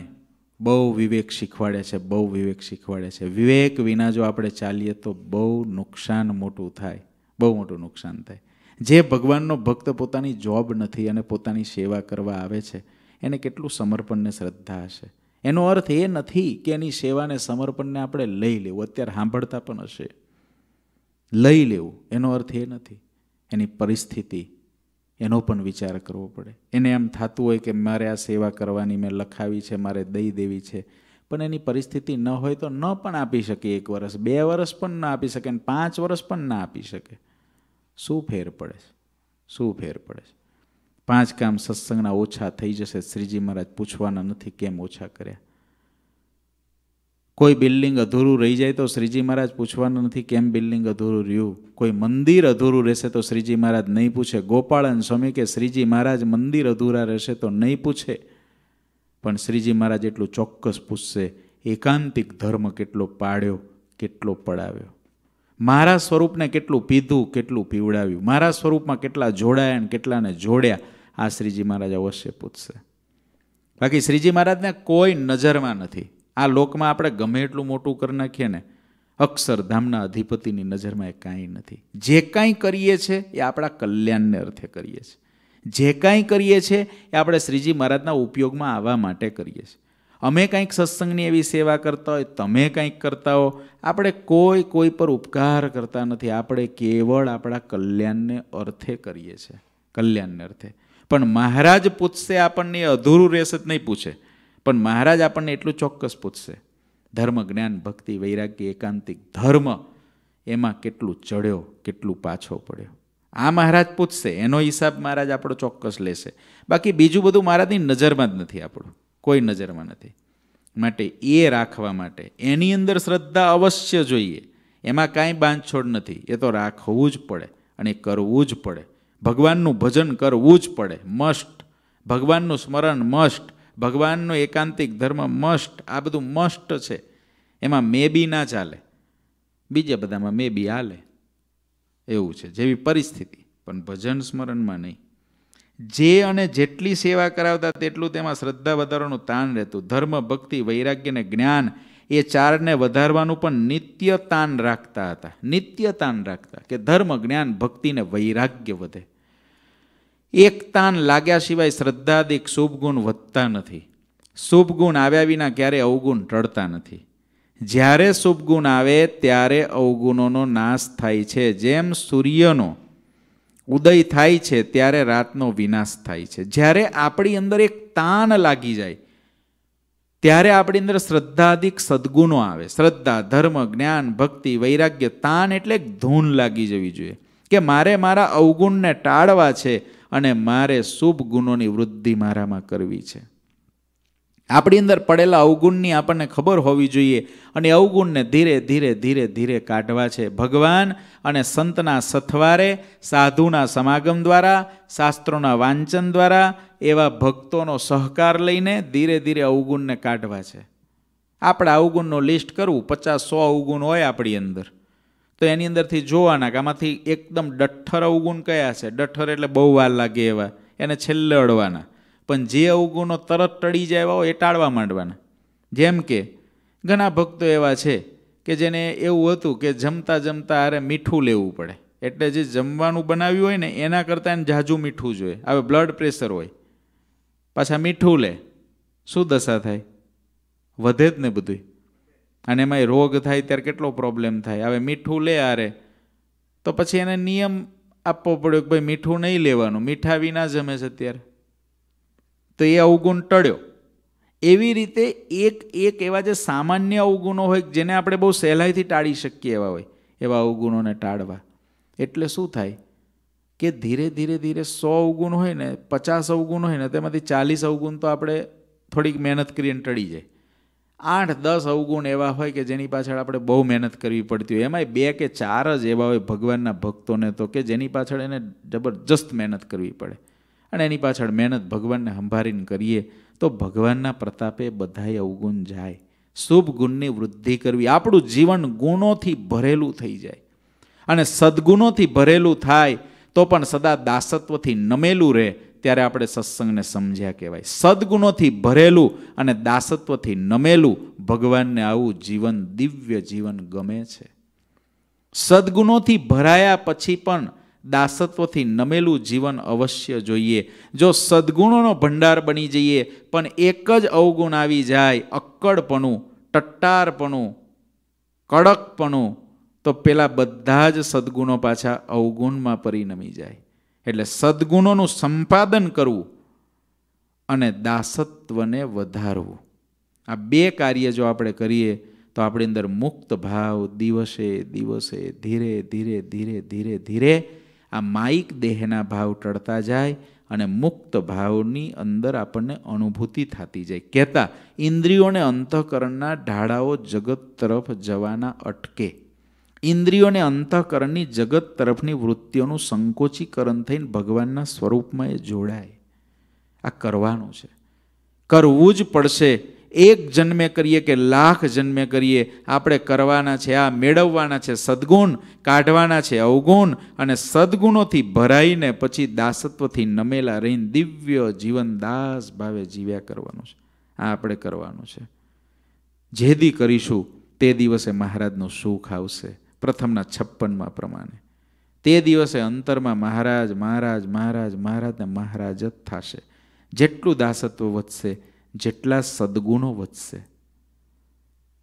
A: બહુ વિવેક શીખવાડે છે બહુ વિવેક શીખવાડે છે વિવેક વિના જો આપણે ચાલીએ તો બહુ નુકસાન મોટું થાય બહુ મોટું નુકસાન થાય જે ભગવાનનો ભક્ત પોતાની જોબ નથી અને પોતાની સેવા કરવા આવે છે એને કેટલું સમર્પણને શ્રદ્ધા હશે એનો અર્થ એ નથી કે એની સેવાને સમર્પણને આપણે લઈ લેવું અત્યારે સાંભળતા પણ હશે લઈ લેવું એનો અર્થ એ નથી એની પરિસ્થિતિ એનો પણ વિચાર કરવો પડે એને એમ થતું હોય કે મારે આ સેવા કરવાની મેં લખાવી છે મારે દઈ દેવી છે પણ એની પરિસ્થિતિ ન હોય તો ન પણ આપી શકે એક વર્ષ બે વર્ષ પણ ન આપી શકે અને પાંચ વર્ષ પણ ના આપી શકે શું ફેર પડે છે શું ફેર પડે છે પાંચ કામ સત્સંગના ઓછા થઈ જશે શ્રીજી મહારાજ પૂછવાના નથી કેમ ઓછા કર્યા કોઈ બિલ્ડિંગ અધૂરું રહી જાય તો શ્રીજી મહારાજ પૂછવાનું નથી કેમ બિલ્ડિંગ અધૂરું રહ્યું કોઈ મંદિર અધૂરું રહેશે તો શ્રીજી મહારાજ નહીં પૂછે ગોપાળન સ્વામી કે શ્રીજી મહારાજ મંદિર અધૂરા રહેશે તો નહીં પૂછે પણ શ્રીજી મહારાજ એટલું ચોક્કસ પૂછશે એકાંતિક ધર્મ કેટલો પાડ્યો કેટલો પડાવ્યો મારા સ્વરૂપને કેટલું પીધું કેટલું પીવડાવ્યું મારા સ્વરૂપમાં કેટલા જોડાયા અને કેટલાને જોડ્યા આ શ્રીજી મહારાજ અવશ્ય પૂછશે બાકી શ્રીજી મહારાજને કોઈ નજરમાં નથી આ લોકમાં આપણે ગમે એટલું મોટું કરી નાખીએ ને અક્ષરધામના અધિપતિની નજરમાં એ કાંઈ નથી જે કાંઈ કરીએ છીએ એ આપણા કલ્યાણને અર્થે કરીએ છીએ જે કાંઈ કરીએ છીએ એ આપણે શ્રીજી મહારાજના ઉપયોગમાં આવવા માટે કરીએ છીએ અમે કંઈક સત્સંગની એવી સેવા કરતા હોય તમે કંઈક કરતા હો આપણે કોઈ કોઈ પર ઉપકાર કરતા નથી આપણે કેવળ આપણા કલ્યાણને અર્થે કરીએ છીએ કલ્યાણને અર્થે પણ મહારાજ પૂછશે આપણને અધૂરું રહેશે જ નહીં પૂછે પણ મહારાજ આપણને એટલું ચોક્કસ પૂછશે ધર્મ જ્ઞાન ભક્તિ વૈરાગ્ય એકાંતિક ધર્મ એમાં કેટલું ચડ્યો કેટલું પાછો પડ્યો આ મહારાજ પૂછશે એનો હિસાબ મહારાજ આપણો ચોક્કસ લેશે બાકી બીજું બધું મહારાજની નજરમાં જ નથી આપણું કોઈ નજરમાં નથી માટે એ રાખવા માટે એની અંદર શ્રદ્ધા અવશ્ય જોઈએ એમાં કાંઈ બાંધછોડ નથી એ તો રાખવું જ પડે અને કરવું જ પડે ભગવાનનું ભજન કરવું જ પડે મસ્ટ ભગવાનનું સ્મરણ મસ્ટ ભગવાનનો એકાંતિક ધર્મ મસ્ટ આ બધું મસ્ટ છે એમાં મે બી ના ચાલે બીજા બધામાં મે બી હાલે એવું છે જેવી પરિસ્થિતિ પણ ભજન સ્મરણમાં નહીં જે અને જેટલી સેવા કરાવતા તેટલું તેમાં શ્રદ્ધા વધારવાનું તાણ રહેતું ધર્મ ભક્તિ વૈરાગ્ય અને જ્ઞાન એ ચારને વધારવાનું પણ નિત્ય તાન રાખતા હતા નિત્ય તાન રાખતા કે ધર્મ જ્ઞાન ભક્તિને વૈરાગ્ય વધે એક તાન લાગ્યા સિવાય શ્રદ્ધાદિક શુભગુણ વધતા નથી શુભ ગુણ આવ્યા વિના ક્યારે અવગુણ ટળતા નથી જ્યારે શુભ ગુણ આવે ત્યારે અવગુણોનો નાશ થાય છે જેમ સૂર્યનો ઉદય થાય છે ત્યારે રાતનો વિનાશ થાય છે જ્યારે આપણી અંદર એક તાન લાગી જાય ત્યારે આપણી અંદર શ્રદ્ધાધિક સદગુણો આવે શ્રદ્ધા ધર્મ જ્ઞાન ભક્તિ વૈરાગ્ય તાન એટલે ધૂન લાગી જવી જોઈએ કે મારે મારા અવગુણને ટાળવા છે અને મારે શુભ ગુણોની વૃદ્ધિ મારામાં કરવી છે આપણી અંદર પડેલા અવગુણની આપણને ખબર હોવી જોઈએ અને અવગુણને ધીરે ધીરે ધીરે ધીરે કાઢવા છે ભગવાન અને સંતના સથવારે સાધુના સમાગમ દ્વારા શાસ્ત્રોના વાંચન દ્વારા એવા ભક્તોનો સહકાર લઈને ધીરે ધીરે અવગુણને કાઢવા છે આપણે અવગુણનો લિસ્ટ કરવું પચાસ સો અવગુણ હોય આપણી અંદર તો એની અંદરથી જોવાના કે આમાંથી એકદમ ડઠ્ઠર અવગુણ કયા છે ડઠ્ઠર એટલે બહુ વાર લાગે એવા એને છેલ્લે અડવાના પણ જે અવગુણો તરત ટળી જાય એવા હોય એ ટાળવા માંડવાના જેમ કે ઘણા ભક્તો એવા છે કે જેને એવું હતું કે જમતા જમતા આરે મીઠું લેવું પડે એટલે જે જમવાનું બનાવ્યું હોય ને એના કરતાં એને ઝાઝું મીઠું જોઈએ હવે બ્લડ પ્રેશર હોય પાછા મીઠું લે શું દશા થાય વધે જ ને બધું અને એમાંય રોગ થાય ત્યારે કેટલો પ્રોબ્લેમ થાય હવે મીઠું લે આરે તો પછી એને નિયમ આપવો પડ્યો કે ભાઈ મીઠું નહીં લેવાનું મીઠા વિના જમે છે અત્યારે તો એ અવગુણ ટળ્યો એવી રીતે એક એક એવા જે સામાન્ય અવગુણો હોય જેને આપણે બહુ સહેલાઈથી ટાળી શકીએ એવા હોય એવા અવગુણોને ટાળવા એટલે શું થાય કે ધીરે ધીરે ધીરે સો અવગુણ હોય ને પચાસ અવગુણ હોય ને તેમાંથી ચાલીસ અવગુણ તો આપણે થોડીક મહેનત કરીને ટળી જાય આઠ દસ અવગુણ એવા હોય કે જેની પાછળ આપણે બહુ મહેનત કરવી પડતી હોય એમાંય બે કે ચાર જ એવા હોય ભગવાનના ભક્તોને તો કે જેની પાછળ એને જબરજસ્ત મહેનત કરવી પડે અને એની પાછળ મહેનત ભગવાનને સંભાળીને કરીએ તો ભગવાનના પ્રતાપે બધાય અવગુણ જાય શુભ ગુણની વૃદ્ધિ કરવી આપણું જીવન ગુણોથી ભરેલું થઈ જાય અને સદગુણોથી ભરેલું થાય તો પણ સદા દાસત્વથી નમેલું રહે ત્યારે આપણે સત્સંગને સમજ્યા કહેવાય સદગુણોથી ભરેલું અને દાસત્વથી નમેલું ભગવાનને આવું જીવન દિવ્ય જીવન ગમે છે સદગુણોથી ભરાયા પછી પણ દાસત્વથી નમેલું જીવન અવશ્ય જોઈએ જો સદગુણોનો ભંડાર બની જઈએ પણ એક જ અવગુણ આવી જાય અક્કડપણું ટટ્ટારપણું કડકપણું તો પેલા બધા જ સદગુણો પાછા અવગુણમાં પરિણમી જાય એટલે સદ્ગુણોનું સંપાદન કરવું અને દાસત્વને વધારવું આ બે કાર્ય જો આપણે કરીએ તો આપણી અંદર મુક્ત ભાવ દિવસે દિવસે ધીરે ધીરે ધીરે ધીરે ધીરે આ માયિક દેહના ભાવ ટળતા જાય અને મુક્ત ભાવની અંદર આપણને અનુભૂતિ થતી જાય કહેતા ઇન્દ્રિયોને અંતઃકરણના ઢાળાઓ જગત તરફ જવાના અટકે ઇન્દ્રિયો અંતઃકરણની જગત તરફની વૃત્તિઓનું સંકોચીકરણ થઈને ભગવાનના સ્વરૂપમાં એ જોડાય આ કરવાનું છે કરવું જ પડશે એક જન્મે કરીએ કે લાખ જન્મે કરીએ આપણે કરવાના છે આ મેળવવાના છે સદગુણ કાઢવાના છે અવગુણ અને સદગુણોથી ભરાઈને પછી દાસત્વથી નમેલા રહીને દિવ્ય જીવન દાસ ભાવે જીવ્યા કરવાનું છે આ આપણે કરવાનું છે જેદી કરીશું તે દિવસે મહારાજનું સુખ આવશે પ્રથમના છપ્પનમાં પ્રમાણે તે દિવસે અંતરમાં મહારાજ મહારાજ મહારાજ મહારાજને મહારાજ જ થશે જેટલું દાસત્વ વધશે જેટલા સદગુણો વધશે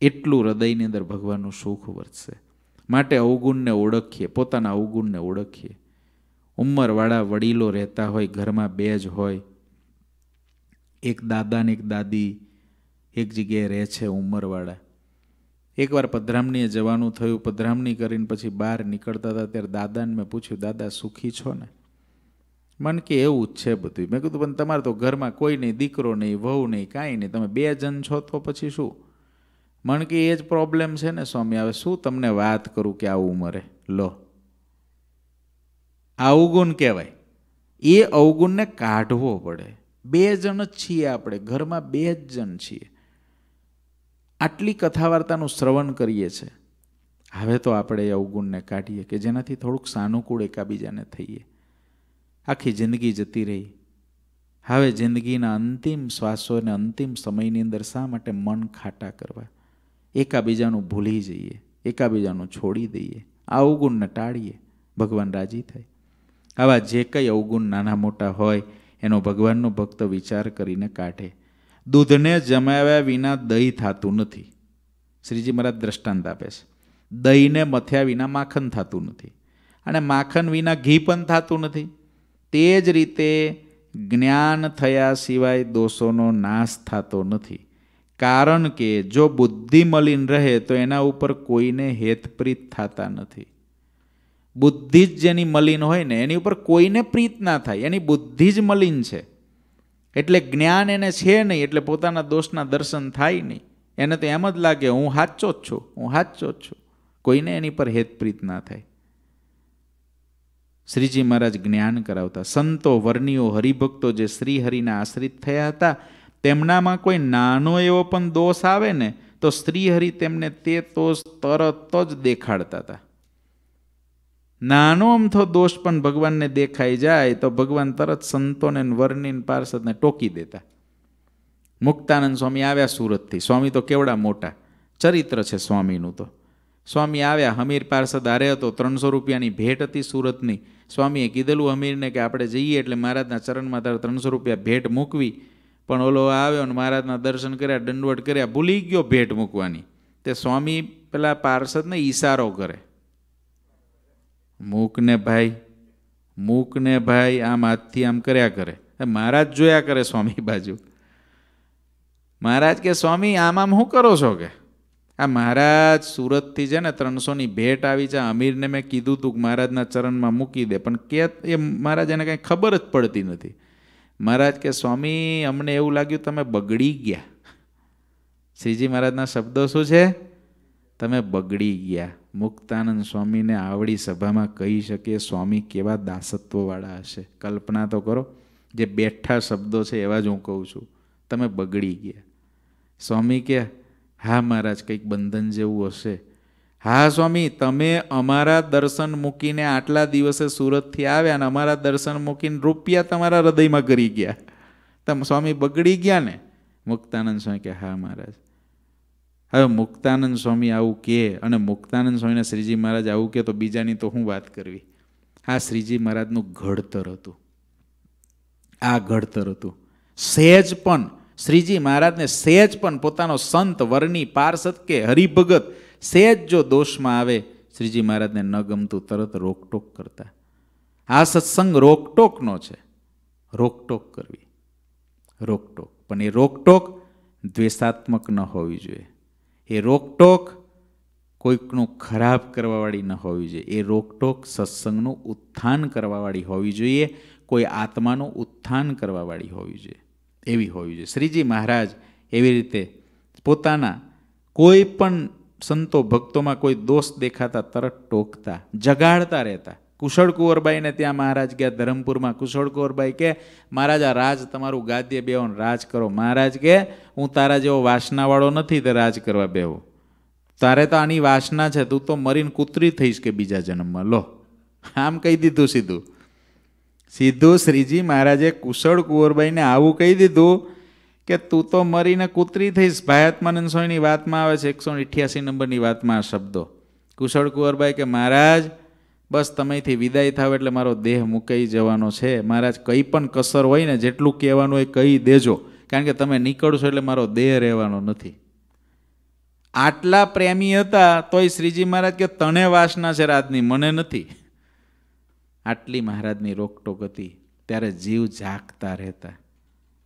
A: એટલું હૃદયની અંદર ભગવાનનું સુખ વધશે માટે અવગુણને ઓળખીએ પોતાના અવગુણને ઓળખીએ ઉંમરવાળા વડીલો રહેતા હોય ઘરમાં બે જ હોય એક દાદા એક દાદી એક જગ્યાએ રહે છે ઉંમરવાળા એકવાર પધરામણીએ જવાનું થયું પધરામણી કરીને પછી બહાર નીકળતા હતા ત્યારે દાદાને મેં પૂછ્યું દાદા સુખી છો ને મન કે એવું જ છે બધું મેં કીધું પણ તમારે તો ઘરમાં કોઈ નહીં દીકરો નહીં વહુ નહીં કાંઈ નહીં તમે બે જણ છો તો પછી શું મન કે એ જ પ્રોબ્લેમ છે ને સ્વામી હવે શું તમને વાત કરું કે આવું મરે લો અવગુણ કહેવાય એ અવગુણને કાઢવો પડે બે જણ જ છીએ આપણે ઘરમાં બે જ જણ છીએ આટલી કથા વાર્તાનું શ્રવણ કરીએ છીએ હવે તો આપણે એ અવગુણને કાઢીએ કે જેનાથી થોડુંક સાનુકૂળ એકાબીજાને થઈએ આખી જિંદગી જતી રહી હવે જિંદગીના અંતિમ શ્વાસો અને અંતિમ સમયની અંદર શા માટે મન ખાટા કરવા એકાબીજાનું ભૂલી જઈએ એકાબીજાનું છોડી દઈએ આ અવગુણને ટાળીએ ભગવાન રાજી થાય આવા જે કંઈ અવગુણ નાના મોટા હોય એનો ભગવાનનો ભક્ત વિચાર કરીને કાઢે દૂધને જમાવ્યા વિના દહીં થતું નથી શ્રીજી મહારાજ દ્રષ્ટાંત આપે છે દહીંને મથ્યા વિના માખણ થતું નથી અને માખણ વિના ઘી પણ થતું નથી તે જ રીતે જ્ઞાન થયા સિવાય દોષોનો નાશ થતો નથી કારણ કે જો બુદ્ધિ મલિન રહે તો એના ઉપર કોઈને હેતપ્રીત થતા નથી બુદ્ધિ જ જેની મલિન હોય ને એની ઉપર કોઈને પ્રીત ના થાય એની બુદ્ધિ જ મલિન છે એટલે જ્ઞાન એને છે નહીં એટલે પોતાના દોષના દર્શન થાય નહીં એને તો એમ જ લાગે હું હાચો જ છું હું હાચો જ છું કોઈને એની પર હેતપ્રીત ના થાય શ્રીજી મહારાજ જ્ઞાન કરાવતા સંતો વર્ણિઓ હરિભક્તો જે શ્રીહરિના આશ્રિત થયા હતા તેમનામાં કોઈ નાનો એવો પણ દોષ આવે ને તો શ્રીહરિ તેમને તે તોષ તરત જ દેખાડતા હતા નાનો અમથો દોષ પણ ભગવાનને દેખાઈ જાય તો ભગવાન તરત સંતોને વર્ણિન પાર્ષદને ટોકી દેતા મુક્તાનંદ સ્વામી આવ્યા સુરતથી સ્વામી તો કેવડા મોટા ચરિત્ર છે સ્વામીનું તો સ્વામી આવ્યા હમીર પાર્ષદ આરે હતો ત્રણસો રૂપિયાની ભેટ હતી સુરતની સ્વામીએ કીધેલું હમીરને કે આપણે જઈએ એટલે મહારાજના ચરણમાં તારે ત્રણસો રૂપિયા ભેટ મૂકવી પણ ઓલો આવ્યો ને મહારાજના દર્શન કર્યા દંડવટ કર્યા ભૂલી ગયો ભેટ મૂકવાની તે સ્વામી પેલા પાર્ષદને ઈશારો કરે મૂકને ભાઈ મૂકને ભાઈ આમ હાથથી આમ કર્યા કરે મહારાજ જોયા કરે સ્વામી બાજુ મહારાજ કે સ્વામી આમ આમ શું કરો છો કે આ મહારાજ સુરતથી છે ને ત્રણસોની ભેટ આવી છે અમીરને મેં કીધું તું કે મહારાજના ચરણમાં મૂકી દે પણ કે એ મહારાજ એને કંઈ ખબર જ પડતી નથી મહારાજ કે સ્વામી અમને એવું લાગ્યું તમે બગડી ગયા શ્રીજી મહારાજના શબ્દો શું છે તમે બગડી ગયા મુક્તાનંદ સ્વામીને આવડી સભામાં કહી શકીએ સ્વામી કેવા દાસત્વવાળા હશે કલ્પના તો કરો જે બેઠા શબ્દો છે એવા જ હું કહું છું તમે બગડી ગયા સ્વામી કે હા મહારાજ કંઈક બંધન જેવું હશે હા સ્વામી તમે અમારા દર્શન મૂકીને આટલા દિવસે સુરતથી આવ્યા અને અમારા દર્શન મૂકીને રૂપિયા તમારા હૃદયમાં કરી ગયા તમે સ્વામી બગડી ગયા ને મુક્તાનંદ સ્વામી કે હા મહારાજ હવે મુક્તાનંદ સ્વામી આવું કે અને મુક્તાનંદ સ્વામીને શ્રીજી મહારાજ આવું કહે તો બીજાની તો હું વાત કરવી આ શ્રીજી મહારાજનું ઘડતર હતું આ ઘડતર હતું સહેજ પણ શ્રીજી મહારાજને સહેજ પણ પોતાનો સંત વરની પાર્ષદ કે હરિભગત સહેજ જો દોષમાં આવે શ્રીજી મહારાજને ન ગમતું તરત રોકટોક કરતા આ સત્સંગ રોકટોકનો છે રોકટોક કરવી રોકટોક પણ એ રોકટોક દ્વેષાત્મક ન હોવી જોઈએ એ રોકટોક કોઈકનું ખરાબ કરવાવાળી ન હોવી જોઈએ એ રોકટોક સત્સંગનું ઉત્થાન કરવાવાળી હોવી જોઈએ કોઈ આત્માનું ઉત્થાન કરવાવાળી હોવી જોઈએ એવી હોવી જોઈએ શ્રીજી મહારાજ એવી રીતે પોતાના કોઈ પણ સંતો ભક્તોમાં કોઈ દોષ દેખાતા તરત ટોકતા જગાડતા રહેતા કુશળ કુંવરબાઈને ત્યાં મહારાજ ગયા ધરમપુરમાં કુશળ કુંવરબાઈ કે મહારાજ આ રાજ તમારું ગાદ્ય બેહોન રાજ કરો મહારાજ કે હું તારા જેવો વાસનાવાળો નથી તે રાજ કરવા બેહો તારે તો આની વાસના છે તું તો મરીને કૂતરી થઈશ કે બીજા જન્મમાં લો આમ કહી દીધું સીધું સીધું શ્રીજી મહારાજે કુશળ કુંવરબાઈને આવું કહી દીધું કે તું તો મરીને કૂતરી થઈશ ભાયાત્માનંદ સ્વામીની વાતમાં આવે છે એકસો અઠ્યાસી નંબરની વાતમાં આ શબ્દો કુશળ કુંવરબાઈ કે મહારાજ બસ તમેથી વિદાય થાવ એટલે મારો દેહ મુકાઈ જવાનો છે મહારાજ કંઈ પણ કસર હોય ને જેટલું કહેવાનું હોય કહી દેજો કારણ કે તમે નીકળશો એટલે મારો દેહ રહેવાનો નથી આટલા પ્રેમી હતા તોય શ્રીજી મહારાજ કે તણે વાસના છે રાતની મને નથી આટલી મહારાજની રોકટોક હતી ત્યારે જીવ જાગતા રહેતા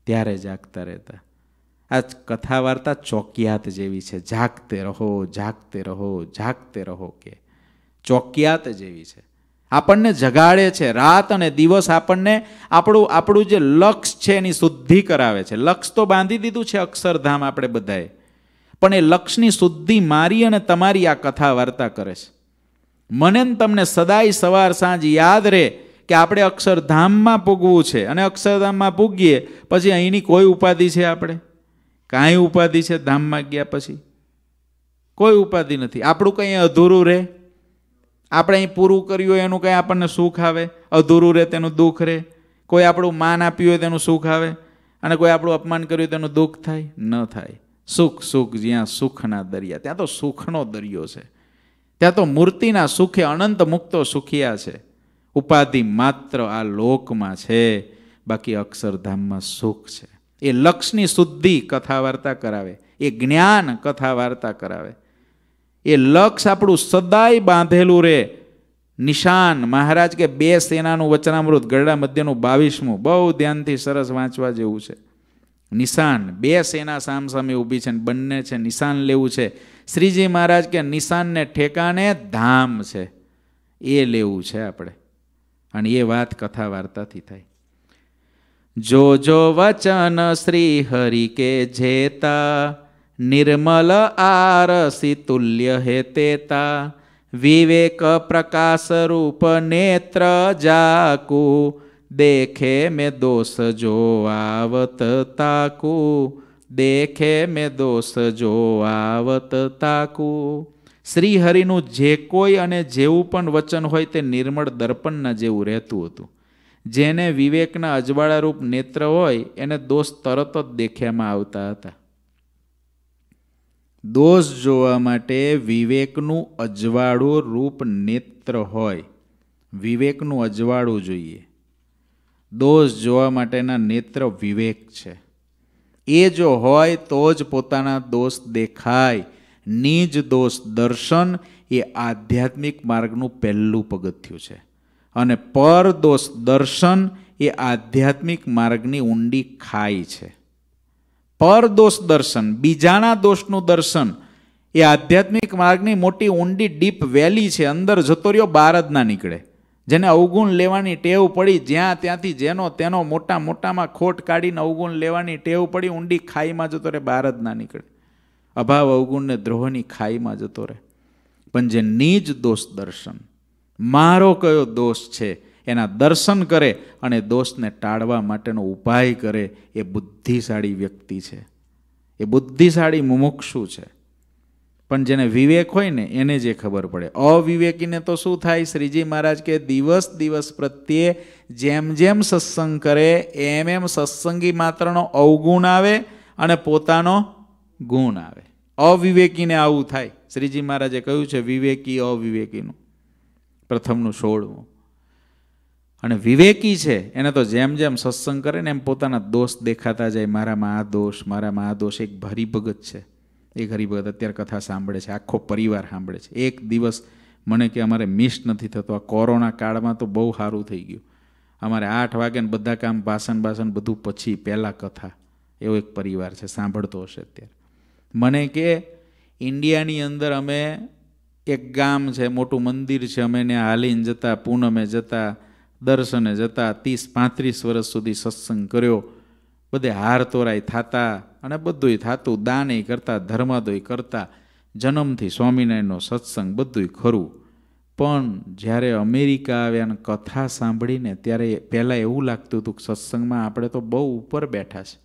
A: ત્યારે જાગતા રહેતા આ કથા વાર્તા ચોકિયાત જેવી છે જાગતે રહો જાગતે રહો જાગતે રહો કે ચોકિયાત જેવી છે આપણને જગાડે છે રાત અને દિવસ આપણને આપણું આપણું જે લક્ષ છે એની શુદ્ધિ કરાવે છે લક્ષ તો બાંધી દીધું છે અક્ષરધામ આપણે બધાએ પણ એ લક્ષની શુદ્ધિ મારી અને તમારી આ કથા વાર્તા કરે છે મને તમને સદાય સવાર સાંજ યાદ રહે કે આપણે અક્ષરધામમાં પૂગવું છે અને અક્ષરધામમાં પૂગીએ પછી અહીંની કોઈ ઉપાધિ છે આપણે કાંઈ ઉપાધિ છે ધામમાં ગયા પછી કોઈ ઉપાધિ નથી આપણું કંઈ અધૂરું રહે આપણે અહીં પૂરું કર્યું હોય એનું કંઈ આપણને સુખ આવે અધૂરું રહે તેનું દુઃખ રહે કોઈ આપણું માન આપ્યું હોય તેનું સુખ આવે અને કોઈ આપણું અપમાન કર્યું હોય તેનું દુઃખ થાય ન થાય સુખ સુખ જ્યાં સુખના દરિયા ત્યાં તો સુખનો દરિયો છે ત્યાં તો મૂર્તિના સુખે અનંત મુક્તો સુખિયા છે ઉપાધિ માત્ર આ લોકમાં છે બાકી અક્ષરધામમાં સુખ છે એ લક્ષની શુદ્ધિ કથા વાર્તા કરાવે એ જ્ઞાન કથા વાર્તા કરાવે એ લક્ષ આપણું સદાય બાંધેલું રહે નિશાન મહારાજ કે બે સેનાનું વચનામૃત ગરડા મધ્યનું બાવીસમું બહુ ધ્યાનથી સરસ વાંચવા જેવું છે નિશાન બે સેના સામ સામે ઊભી છે બંને છે નિશાન લેવું છે શ્રીજી મહારાજ કે નિશાનને ઠેકાને ધામ છે એ લેવું છે આપણે અને એ વાત કથા વાર્તાથી થાય જો જો વચન શ્રી હરિ કે જેતા નિર્મલ આરસી તુલ્ય હેતેતા વિવેક પ્રકાશ રૂપ નેત્ર જાકુ દેખે મે દોષ જો આવત તાકુ દેખે મે દોષ જો આવત તાકુ શ્રી હરિનું જે કોઈ અને જેવું પણ વચન હોય તે નિર્મળ દર્પણના જેવું રહેતું હતું જેને વિવેકના અજવાળા રૂપ નેત્ર હોય એને દોષ તરત જ દેખ્યામાં આવતા હતા દોષ જોવા માટે વિવેકનું અજવાળું રૂપ નેત્ર હોય વિવેકનું અજવાળું જોઈએ દોષ જોવા માટેના નેત્ર વિવેક છે એ જો હોય તો જ પોતાના દોષ દેખાય નિજ દોષ દર્શન એ આધ્યાત્મિક માર્ગનું પહેલું પગથિયું છે અને પર દોષ દર્શન એ આધ્યાત્મિક માર્ગની ઊંડી ખાઈ છે પરદોષ દર્શન બીજાના દોષનું દર્શન એ આધ્યાત્મિક માર્ગની મોટી ઊંડી ડીપ વેલી છે અંદર જતો રહ્યો બહાર જ ના નીકળે જેને અવગુણ લેવાની ટેવ પડી જ્યાં ત્યાંથી જેનો તેનો મોટા મોટામાં ખોટ કાઢીને અવગુણ લેવાની ટેવ પડી ઊંડી ખાઈમાં જતો રહે બહાર જ ના નીકળે અભાવ અવગુણને દ્રોહની ખાઈમાં જતો રહે પણ જે નીજ દોષ દર્શન મારો કયો દોષ છે એના દર્શન કરે અને દોષને ટાળવા માટેનો ઉપાય કરે એ બુદ્ધિશાળી વ્યક્તિ છે એ બુદ્ધિશાળી મુમુક્ષુ છે પણ જેને વિવેક હોય ને એને જે ખબર પડે અવિવેકીને તો શું થાય શ્રીજી મહારાજ કે દિવસ દિવસ પ્રત્યે જેમ જેમ સત્સંગ કરે એમ એમ સત્સંગી માત્રનો અવગુણ આવે અને પોતાનો ગુણ આવે અવિવેકીને આવું થાય શ્રીજી મહારાજે કહ્યું છે વિવેકી અવિવેકીનું પ્રથમનું સોળમું અને વિવેકી છે એને તો જેમ જેમ સત્સંગ કરે ને એમ પોતાના દોષ દેખાતા જાય મારામાં આ દોષ મારામાં આ દોષ એક હરિભગત છે એક હરિભગત અત્યારે કથા સાંભળે છે આખો પરિવાર સાંભળે છે એક દિવસ મને કે અમારે મિસ નથી થતો આ કોરોના કાળમાં તો બહુ સારું થઈ ગયું અમારે આઠ વાગે ને બધા કામ ભાષણ બાસણ બધું પછી પહેલાં કથા એવો એક પરિવાર છે સાંભળતો હશે અત્યારે મને કે ઇન્ડિયાની અંદર અમે એક ગામ છે મોટું મંદિર છે અમે ને હાલીને જતાં પૂનમે જતા દર્શને જતા ત્રીસ પાંત્રીસ વર્ષ સુધી સત્સંગ કર્યો બધે હાર તોરાય થતા અને બધુંય થતું દાને કરતા ધર્માદોય કરતા જન્મથી સ્વામિનારાયણનો સત્સંગ બધુંય ખરું પણ જ્યારે અમેરિકા આવ્યા અને કથા સાંભળીને ત્યારે પહેલાં એવું લાગતું હતું કે સત્સંગમાં આપણે તો બહુ ઉપર બેઠા છે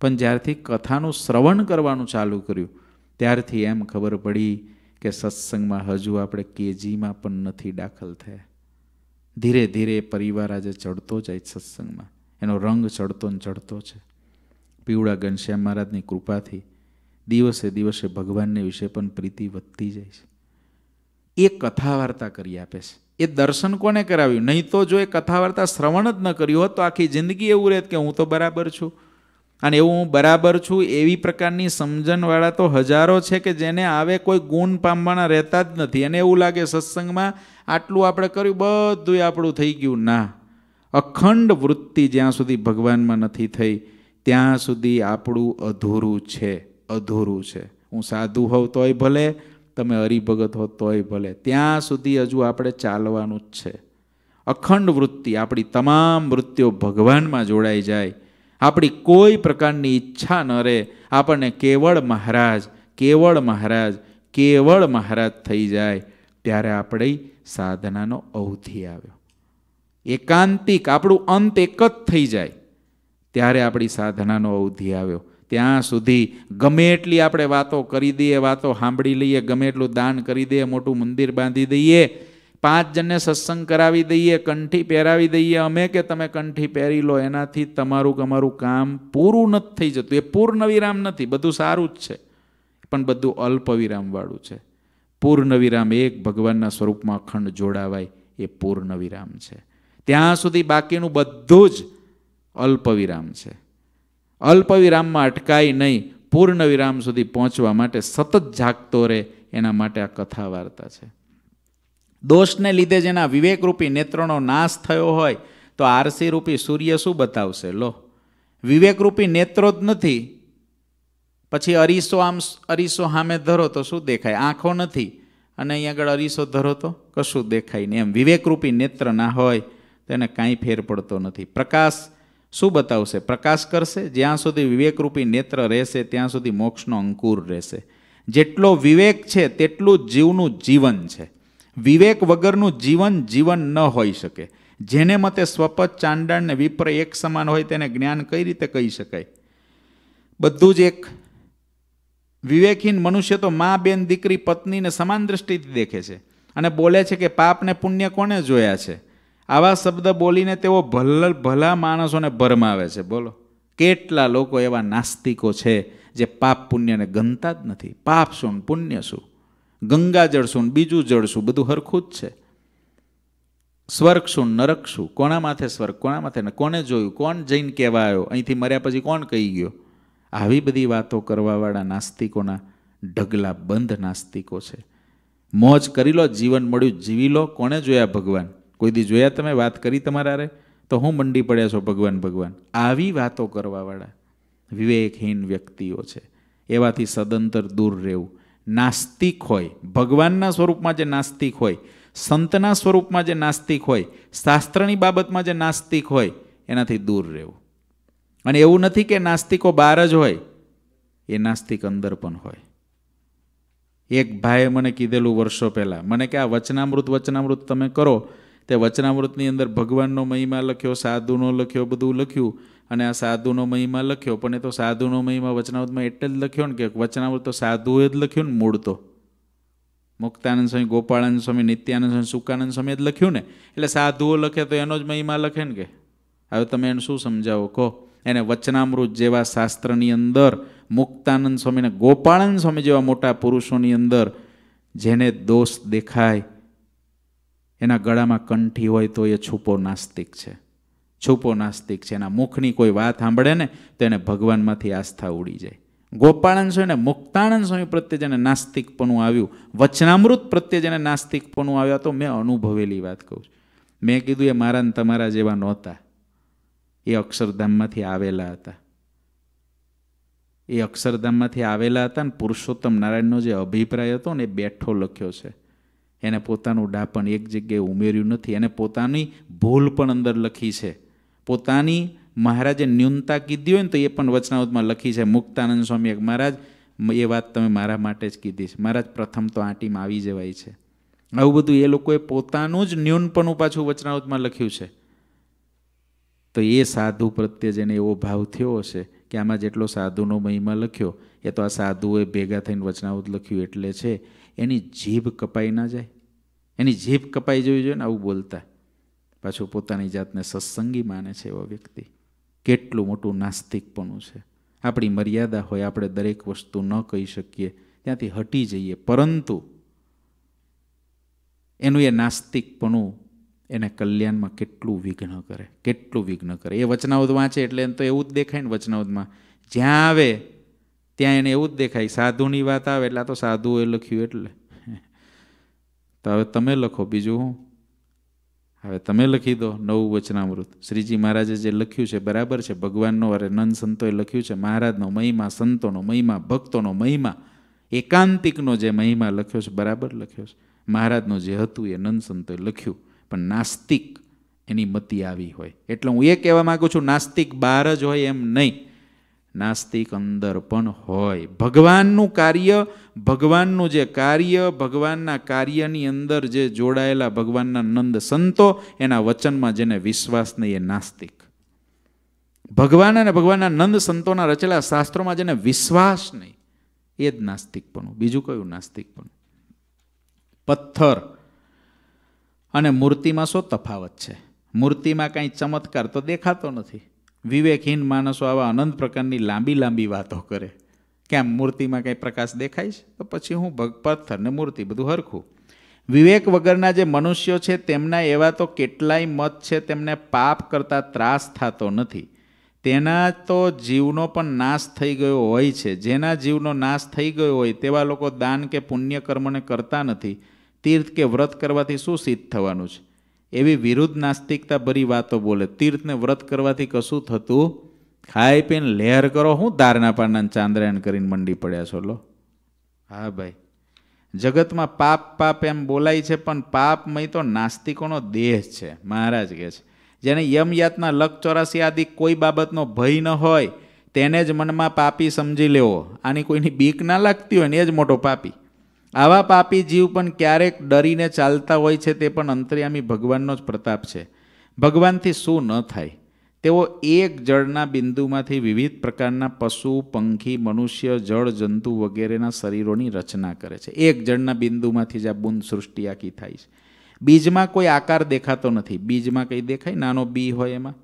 A: પણ જ્યારથી કથાનું શ્રવણ કરવાનું ચાલુ કર્યું ત્યારથી એમ ખબર પડી કે સત્સંગમાં હજુ આપણે કેજીમાં પણ નથી દાખલ થયા ધીરે ધીરે પરિવાર આજે ચડતો જાય સત્સંગમાં એનો રંગ ચડતો ને ચડતો છે પીવડા ઘનશ્યામ મહારાજની કૃપાથી દિવસે દિવસે ભગવાનને વિશે પણ પ્રીતિ વધતી જાય છે એ કથા વાર્તા કરી આપે છે એ દર્શન કોને કરાવ્યું નહીં તો જો એ કથા વાર્તા શ્રવણ જ ન કર્યું હોત તો આખી જિંદગી એવું રહેત કે હું તો બરાબર છું અને એવું હું બરાબર છું એવી પ્રકારની સમજણવાળા તો હજારો છે કે જેને આવે કોઈ ગુણ પામવાના રહેતા જ નથી અને એવું લાગે સત્સંગમાં આટલું આપણે કર્યું બધું આપણું થઈ ગયું ના અખંડ વૃત્તિ જ્યાં સુધી ભગવાનમાં નથી થઈ ત્યાં સુધી આપણું અધૂરું છે અધૂરું છે હું સાધુ હોઉં તોય ભલે તમે હરિભગત હો તોય ભલે ત્યાં સુધી હજુ આપણે ચાલવાનું જ છે અખંડ વૃત્તિ આપણી તમામ વૃત્તિઓ ભગવાનમાં જોડાઈ જાય આપણી કોઈ પ્રકારની ઈચ્છા ન રહે આપણને કેવળ મહારાજ કેવળ મહારાજ કેવળ મહારાજ થઈ જાય ત્યારે આપણી સાધનાનો અવધિ આવ્યો એકાંતિક આપણું અંત એક જ થઈ જાય ત્યારે આપણી સાધનાનો અવધિ આવ્યો ત્યાં સુધી ગમે એટલી આપણે વાતો કરી દઈએ વાતો સાંભળી લઈએ ગમે એટલું દાન કરી દઈએ મોટું મંદિર બાંધી દઈએ પાંચ જણને સત્સંગ કરાવી દઈએ કંઠી પહેરાવી દઈએ અમે કે તમે કંઠી પહેરી લો એનાથી તમારું અમારું કામ પૂરું નથી થઈ જતું એ પૂર્ણ વિરામ નથી બધું સારું જ છે પણ બધું અલ્પ વિરામવાળું છે પૂર્ણ વિરામ એક ભગવાનના સ્વરૂપમાં અખંડ જોડાવાય એ પૂર્ણ વિરામ છે ત્યાં સુધી બાકીનું બધું જ અલ્પવિરામ છે અલ્પવિરામમાં અટકાય નહીં પૂર્ણ વિરામ સુધી પહોંચવા માટે સતત જાગતો રહે એના માટે આ કથા વાર્તા છે દોષને લીધે જેના વિવેકરૂપી નેત્રનો નાશ થયો હોય તો આરસી રૂપી સૂર્ય શું બતાવશે લો વિવેકરૂપી નેત્રો જ નથી પછી અરીસો આમ અરીસો સામે ધરો તો શું દેખાય આંખો નથી અને અહીં આગળ અરીસો ધરો તો કશું દેખાય નહીં એમ વિવેકરૂપી નેત્ર ના હોય તેને કાંઈ ફેર પડતો નથી પ્રકાશ શું બતાવશે પ્રકાશ કરશે જ્યાં સુધી વિવેકરૂપી નેત્ર રહેશે ત્યાં સુધી મોક્ષનો અંકુર રહેશે જેટલો વિવેક છે તેટલું જીવનું જીવન છે વિવેક વગરનું જીવન જીવન ન હોઈ શકે જેને મતે સ્વપત ચાંડાળ ને વિપ્ર એક સમાન હોય તેને જ્ઞાન કઈ રીતે કહી શકાય બધું જ એક વિવેકહીન મનુષ્ય તો મા બેન દીકરી પત્નીને સમાન દ્રષ્ટિથી દેખે છે અને બોલે છે કે પાપને પુણ્ય કોને જોયા છે આવા શબ્દ બોલીને તેઓ ભલ ભલા માણસોને ભરમાવે છે બોલો કેટલા લોકો એવા નાસ્તિકો છે જે પાપ પુણ્યને ગમતા જ નથી પાપ શું પુણ્ય શું ગંગા જળ શું બીજું જળ શું બધું હરખું જ છે સ્વર્ગ શું નરક શું કોણા માથે સ્વર્ગ કોના માથે ને કોને જોયું કોણ જઈને કહેવા આવ્યો અહીંથી મર્યા પછી કોણ કહી ગયો આવી બધી વાતો કરવાવાળા નાસ્તિકોના ઢગલા બંધ નાસ્તિકો છે મોજ કરી લો જીવન મળ્યું જીવી લો કોને જોયા ભગવાન કોઈ દી જોયા તમે વાત કરી તમારા રે તો હું મંડી પડ્યા છો ભગવાન ભગવાન આવી વાતો કરવાવાળા વિવેકહીન વ્યક્તિઓ છે એવાથી સદંતર દૂર રહેવું નાસ્તિક હોય ભગવાનના સ્વરૂપમાં જે નાસ્તિક હોય સંતના સ્વરૂપમાં જે નાસ્તિક હોય શાસ્ત્રની બાબતમાં જે નાસ્તિક હોય એનાથી દૂર રહેવું અને એવું નથી કે નાસ્તિકો બહાર જ હોય એ નાસ્તિક અંદર પણ હોય એક ભાઈએ મને કીધેલું વર્ષો પહેલાં મને કે આ વચનામૃત વચનામૃત તમે કરો તે વચનામૃતની અંદર ભગવાનનો મહિમા લખ્યો સાધુનો લખ્યો બધું લખ્યું અને આ સાધુનો મહિમા લખ્યો પણ એ તો સાધુનો મહિમા વચનાવૃતમાં એટલે જ લખ્યો ને કે વચનાવૃત તો સાધુએ જ લખ્યું ને મૂળ તો મુક્તાનંદ સ્વામી ગોપાળાનંદ સ્વામી નિત્યાનંદ સ્વામી સુકાનંદ સ્વામી જ લખ્યું ને એટલે સાધુઓ લખે તો એનો જ મહિમા લખે ને કે હવે તમે એને શું સમજાવો કહો એને વચનામૃત જેવા શાસ્ત્રની અંદર મુક્તાનંદ સ્વામીને ગોપાળાનંદ સ્વામી જેવા મોટા પુરુષોની અંદર જેને દોષ દેખાય એના ગળામાં કંઠી હોય તો એ છૂપો નાસ્તિક છે છૂપો નાસ્તિક છે એના મુખની કોઈ વાત સાંભળે ને તો એને ભગવાનમાંથી આસ્થા ઉડી જાય ગોપાળન સ્વામી અને મુક્તાનંદ સ્વામી પ્રત્યે જેને નાસ્તિકપણું આવ્યું વચનામૃત પ્રત્યે જેને નાસ્તિકપણું આવ્યા તો મેં અનુભવેલી વાત કહું છું મેં કીધું એ મારા ને તમારા જેવા નહોતા એ અક્ષરધામમાંથી આવેલા હતા એ અક્ષરધામમાંથી આવેલા હતા ને પુરુષોત્તમ નારાયણનો જે અભિપ્રાય હતો ને એ બેઠો લખ્યો છે એને પોતાનું ડાપણ એક જગ્યાએ ઉમેર્યું નથી એને પોતાની ભૂલ પણ અંદર લખી છે પોતાની મહારાજે ન્યૂનતા કીધી હોય ને તો એ પણ વચનાવતમાં લખી છે મુક્તાનંદ સ્વામી મહારાજ એ વાત તમે મારા માટે જ કીધી છે મહારાજ પ્રથમ તો આંટીમાં આવી જવાય છે આવું બધું એ લોકોએ પોતાનું જ ન્યૂનપણું પાછું વચનાવતમાં લખ્યું છે તો એ સાધુ પ્રત્યે જેને એવો ભાવ થયો હશે કે આમાં જેટલો સાધુનો મહિમા લખ્યો એ તો આ સાધુએ ભેગા થઈને વચનાવત લખ્યું એટલે છે એની જીભ કપાઈ ના જાય એની જીભ કપાઈ જવી જોઈએ ને આવું બોલતા પાછું પોતાની જાતને સત્સંગી માને છે એવો વ્યક્તિ કેટલું મોટું નાસ્તિકપણું છે આપણી મર્યાદા હોય આપણે દરેક વસ્તુ ન કહી શકીએ ત્યાંથી હટી જઈએ પરંતુ એનું એ નાસ્તિકપણું એને કલ્યાણમાં કેટલું વિઘ્ન કરે કેટલું વિઘ્ન કરે એ વચનાવદ વાંચે એટલે એમ તો એવું જ દેખાય ને વચનાવદમાં જ્યાં આવે ત્યાં એને એવું જ દેખાય સાધુની વાત આવે એટલે આ તો સાધુએ લખ્યું એટલે તો હવે તમે લખો બીજું હું હવે તમે લખી દો નવું વચનામૃત શ્રીજી મહારાજે જે લખ્યું છે બરાબર છે ભગવાનનો અરે નંદ સંતોએ લખ્યું છે મહારાજનો મહિમા સંતોનો મહિમા ભક્તોનો મહિમા એકાંતિકનો જે મહિમા લખ્યો છે બરાબર લખ્યો છે મહારાજનું જે હતું એ નંદ સંતોએ લખ્યું પણ નાસ્તિક એની મતિ આવી હોય એટલે હું એ કહેવા માગું છું નાસ્તિક બહાર જ હોય એમ નહીં નાસ્તિક અંદર પણ હોય ભગવાનનું કાર્ય ભગવાનનું જે કાર્ય ભગવાનના કાર્યની અંદર જે જોડાયેલા ભગવાનના નંદ સંતો એના વચનમાં જેને વિશ્વાસ નહીં એ નાસ્તિક ભગવાન અને ભગવાનના નંદ સંતોના રચેલા શાસ્ત્રોમાં જેને વિશ્વાસ નહીં એ જ નાસ્તિકપણું બીજું કયું નાસ્તિકપણું પથ્થર અને મૂર્તિમાં શું તફાવત છે મૂર્તિમાં કાંઈ ચમત્કાર તો દેખાતો નથી વિવેકહીન માણસો આવા અનંત પ્રકારની લાંબી લાંબી વાતો કરે કેમ મૂર્તિમાં કંઈ પ્રકાશ દેખાય છે તો પછી હું ભગપથ્થર ને મૂર્તિ બધું હરખું વિવેક વગરના જે મનુષ્યો છે તેમના એવા તો કેટલાય મત છે તેમને પાપ કરતાં ત્રાસ થતો નથી તેના તો જીવનો પણ નાશ થઈ ગયો હોય છે જેના જીવનો નાશ થઈ ગયો હોય તેવા લોકો દાન કે પુણ્ય કર્મને કરતા નથી તીર્થ કે વ્રત કરવાથી શું સિદ્ધ થવાનું છે એવી વિરુદ્ધ નાસ્તિકતા ભરી વાતો બોલે તીર્થને વ્રત કરવાથી કશું થતું ખાઈ પીને લહેર કરો હું દારના પાના ચાંદ્રાયણ કરીને મંડી પડ્યા છો લો હા ભાઈ જગતમાં પાપ પાપ એમ બોલાય છે પણ પાપમય તો નાસ્તિકોનો દેહ છે મહારાજ કહે છે જેને યમયાતના લક ચોરાસી આદિ કોઈ બાબતનો ભય ન હોય તેને જ મનમાં પાપી સમજી લેવો આની કોઈની બીક ના લાગતી હોય ને એ જ મોટો પાપી આવા પાપી જીવ પણ ક્યારેક ડરીને ચાલતા હોય છે તે પણ અંતર્યામી ભગવાનનો જ પ્રતાપ છે ભગવાનથી શું ન થાય તેઓ એક જળના બિંદુમાંથી વિવિધ પ્રકારના પશુ પંખી મનુષ્ય જળ જંતુ વગેરેના શરીરોની રચના કરે છે એક જળના બિંદુમાંથી જ આ બુંદ સૃષ્ટિ આખી થાય છે બીજમાં કોઈ આકાર દેખાતો નથી બીજમાં કંઈ દેખાય નાનો બી હોય એમાં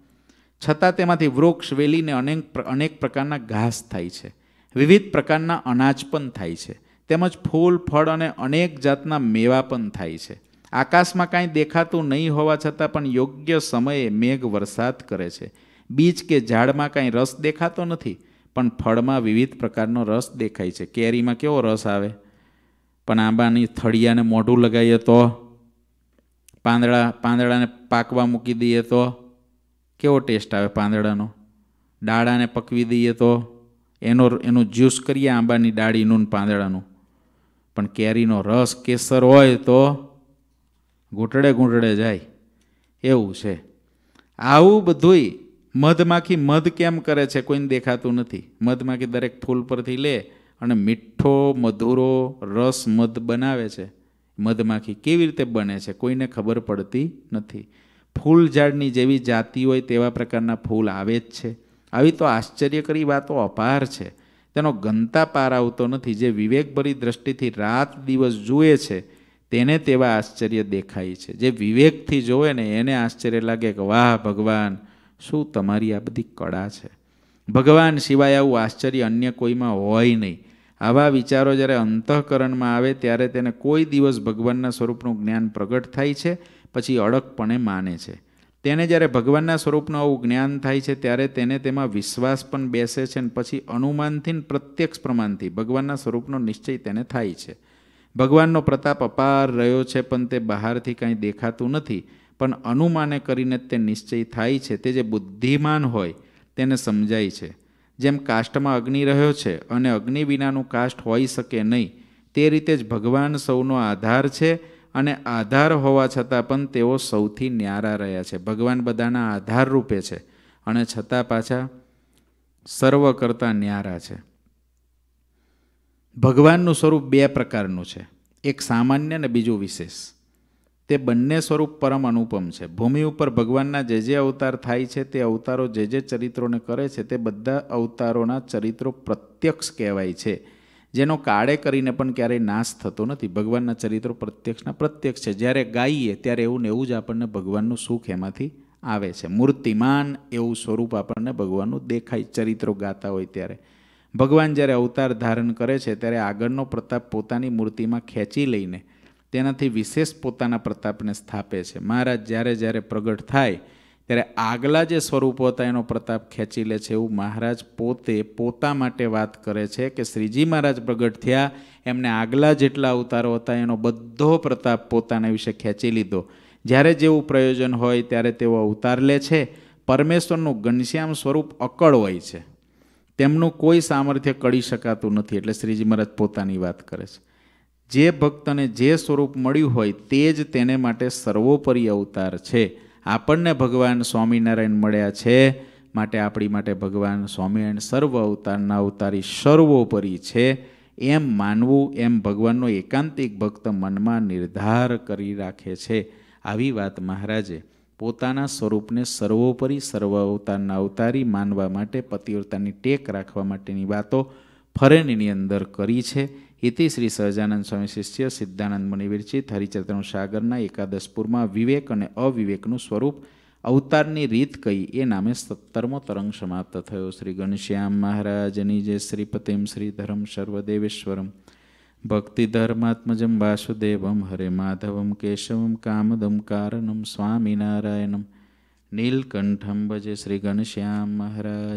A: છતાં તેમાંથી વૃક્ષ વેલીને અનેક અનેક પ્રકારના ઘાસ થાય છે વિવિધ પ્રકારના અનાજ પણ થાય છે તેમજ ફૂલ ફળ અને અનેક જાતના મેવા પણ થાય છે આકાશમાં કાંઈ દેખાતું નહીં હોવા છતાં પણ યોગ્ય સમયે મેઘ વરસાદ કરે છે બીજ કે ઝાડમાં કાંઈ રસ દેખાતો નથી પણ ફળમાં વિવિધ પ્રકારનો રસ દેખાય છે કેરીમાં કેવો રસ આવે પણ આંબાની થળિયાને મોઢું લગાવીએ તો પાંદડા પાંદડાને પાકવા મૂકી દઈએ તો કેવો ટેસ્ટ આવે પાંદડાનો ડાળાને પકવી દઈએ તો એનો એનું જ્યુસ કરીએ આંબાની ડાળીનું પાંદડાનું પણ કેરીનો રસ કેસર હોય તો ઘૂંટડે ઘૂંટડે જાય એવું છે આવું બધુંય મધમાખી મધ કેમ કરે છે કોઈને દેખાતું નથી મધમાખી દરેક ફૂલ પરથી લે અને મીઠો મધુરો રસ મધ બનાવે છે મધમાખી કેવી રીતે બને છે કોઈને ખબર પડતી નથી ફૂલ ઝાડની જેવી જાતિ હોય તેવા પ્રકારના ફૂલ આવે જ છે આવી તો આશ્ચર્યકરી વાતો અપાર છે તેનો ઘનતા પાર આવતો નથી જે વિવેકભરી દ્રષ્ટિથી રાત દિવસ જુએ છે તેને તેવા આશ્ચર્ય દેખાય છે જે વિવેકથી જોવે ને એને આશ્ચર્ય લાગે કે વાહ ભગવાન શું તમારી આ બધી કળા છે ભગવાન સિવાય આવું આશ્ચર્ય અન્ય કોઈમાં હોય નહીં આવા વિચારો જ્યારે અંતઃકરણમાં આવે ત્યારે તેને કોઈ દિવસ ભગવાનના સ્વરૂપનું જ્ઞાન પ્રગટ થાય છે પછી અડકપણે માને છે તેને જ્યારે ભગવાનના સ્વરૂપનું આવું જ્ઞાન થાય છે ત્યારે તેને તેમાં વિશ્વાસ પણ બેસે છે અને પછી અનુમાનથી પ્રત્યક્ષ પ્રમાણથી ભગવાનના સ્વરૂપનો નિશ્ચય તેને થાય છે ભગવાનનો પ્રતાપ અપાર રહ્યો છે પણ તે બહારથી કાંઈ દેખાતું નથી પણ અનુમાને કરીને તે નિશ્ચય થાય છે તે જે બુદ્ધિમાન હોય તેને સમજાય છે જેમ કાષ્ટમાં અગ્નિ રહ્યો છે અને અગ્નિ વિનાનું કાષ્ટ હોઈ શકે નહીં તે રીતે જ ભગવાન સૌનો આધાર છે અને આધાર હોવા છતાં પણ તેઓ સૌથી ન્યારા રહ્યા છે ભગવાન બધાના આધાર રૂપે છે અને છતાં પાછા સર્વ કરતાં ન્યારા છે ભગવાનનું સ્વરૂપ બે પ્રકારનું છે એક સામાન્ય ને બીજું વિશેષ તે બંને સ્વરૂપ પરમ અનુપમ છે ભૂમિ ઉપર ભગવાનના જે જે અવતાર થાય છે તે અવતારો જે જે ચરિત્રોને કરે છે તે બધા અવતારોના ચરિત્રો પ્રત્યક્ષ કહેવાય છે જેનો કાળે કરીને પણ ક્યારેય નાશ થતો નથી ભગવાનના ચરિત્રો પ્રત્યક્ષના પ્રત્યક્ષ છે જ્યારે ગાઈએ ત્યારે એવું ને એવું જ આપણને ભગવાનનું સુખ એમાંથી આવે છે મૂર્તિમાન એવું સ્વરૂપ આપણને ભગવાનનું દેખાય ચરિત્રો ગાતા હોય ત્યારે ભગવાન જ્યારે અવતાર ધારણ કરે છે ત્યારે આગળનો પ્રતાપ પોતાની મૂર્તિમાં ખેંચી લઈને તેનાથી વિશેષ પોતાના પ્રતાપને સ્થાપે છે મહારાજ જ્યારે જ્યારે પ્રગટ થાય ત્યારે આગલા જે સ્વરૂપો હતા એનો પ્રતાપ ખેંચી લે છે એવું મહારાજ પોતે પોતા માટે વાત કરે છે કે શ્રીજી મહારાજ પ્રગટ થયા એમને આગલા જેટલા અવતારો હતા એનો બધો પ્રતાપ પોતાના વિશે ખેંચી લીધો જ્યારે જેવું પ્રયોજન હોય ત્યારે તેઓ અવતાર લે છે પરમેશ્વરનું ઘનશ્યામ સ્વરૂપ અકળ હોય છે તેમનું કોઈ સામર્થ્ય કળી શકાતું નથી એટલે શ્રીજી મહારાજ પોતાની વાત કરે છે જે ભક્તને જે સ્વરૂપ મળ્યું હોય તે જ તેને માટે સર્વોપરી અવતાર છે આપણને ભગવાન સ્વામિનારાયણ મળ્યા છે માટે આપણી માટે ભગવાન સ્વામિનારાયણ સર્વ અવતારના અવતારી સર્વોપરી છે એમ માનવું એમ ભગવાનનો એકાંતિક ભક્ત મનમાં નિર્ધાર કરી રાખે છે આવી વાત મહારાજે પોતાના સ્વરૂપને સર્વોપરી સર્વ અવતારના અવતારી માનવા માટે પતિવ્રતાની ટેક રાખવા માટેની વાતો ફરેનની અંદર કરી છે હિતિ શ્રી સહજાનંદ સ્વામી શિષ્ય સિદ્ધાનંદ મુનિ વિરચિત હરિચરિત્રનું સાગરના એકાદશપુરમાં વિવેક અને અવિવેકનું સ્વરૂપ અવતારની રીત કઈ એ નામે સત્તરમો તરંગ સમાપ્ત થયો શ્રી ગણશ્યામ મહારાજની જે શ્રીપતિમ શ્રી ધરમ સર્વદેવેશ્વરમ ભક્તિ ધર્માત્મજમ વાસુદેવમ હરે માધવમ કેશવમ કામદમ કારણમ સ્વામિનારાયણમ નીલકંઠમ ભજે શ્રી ગણશ્યામ મહારાજ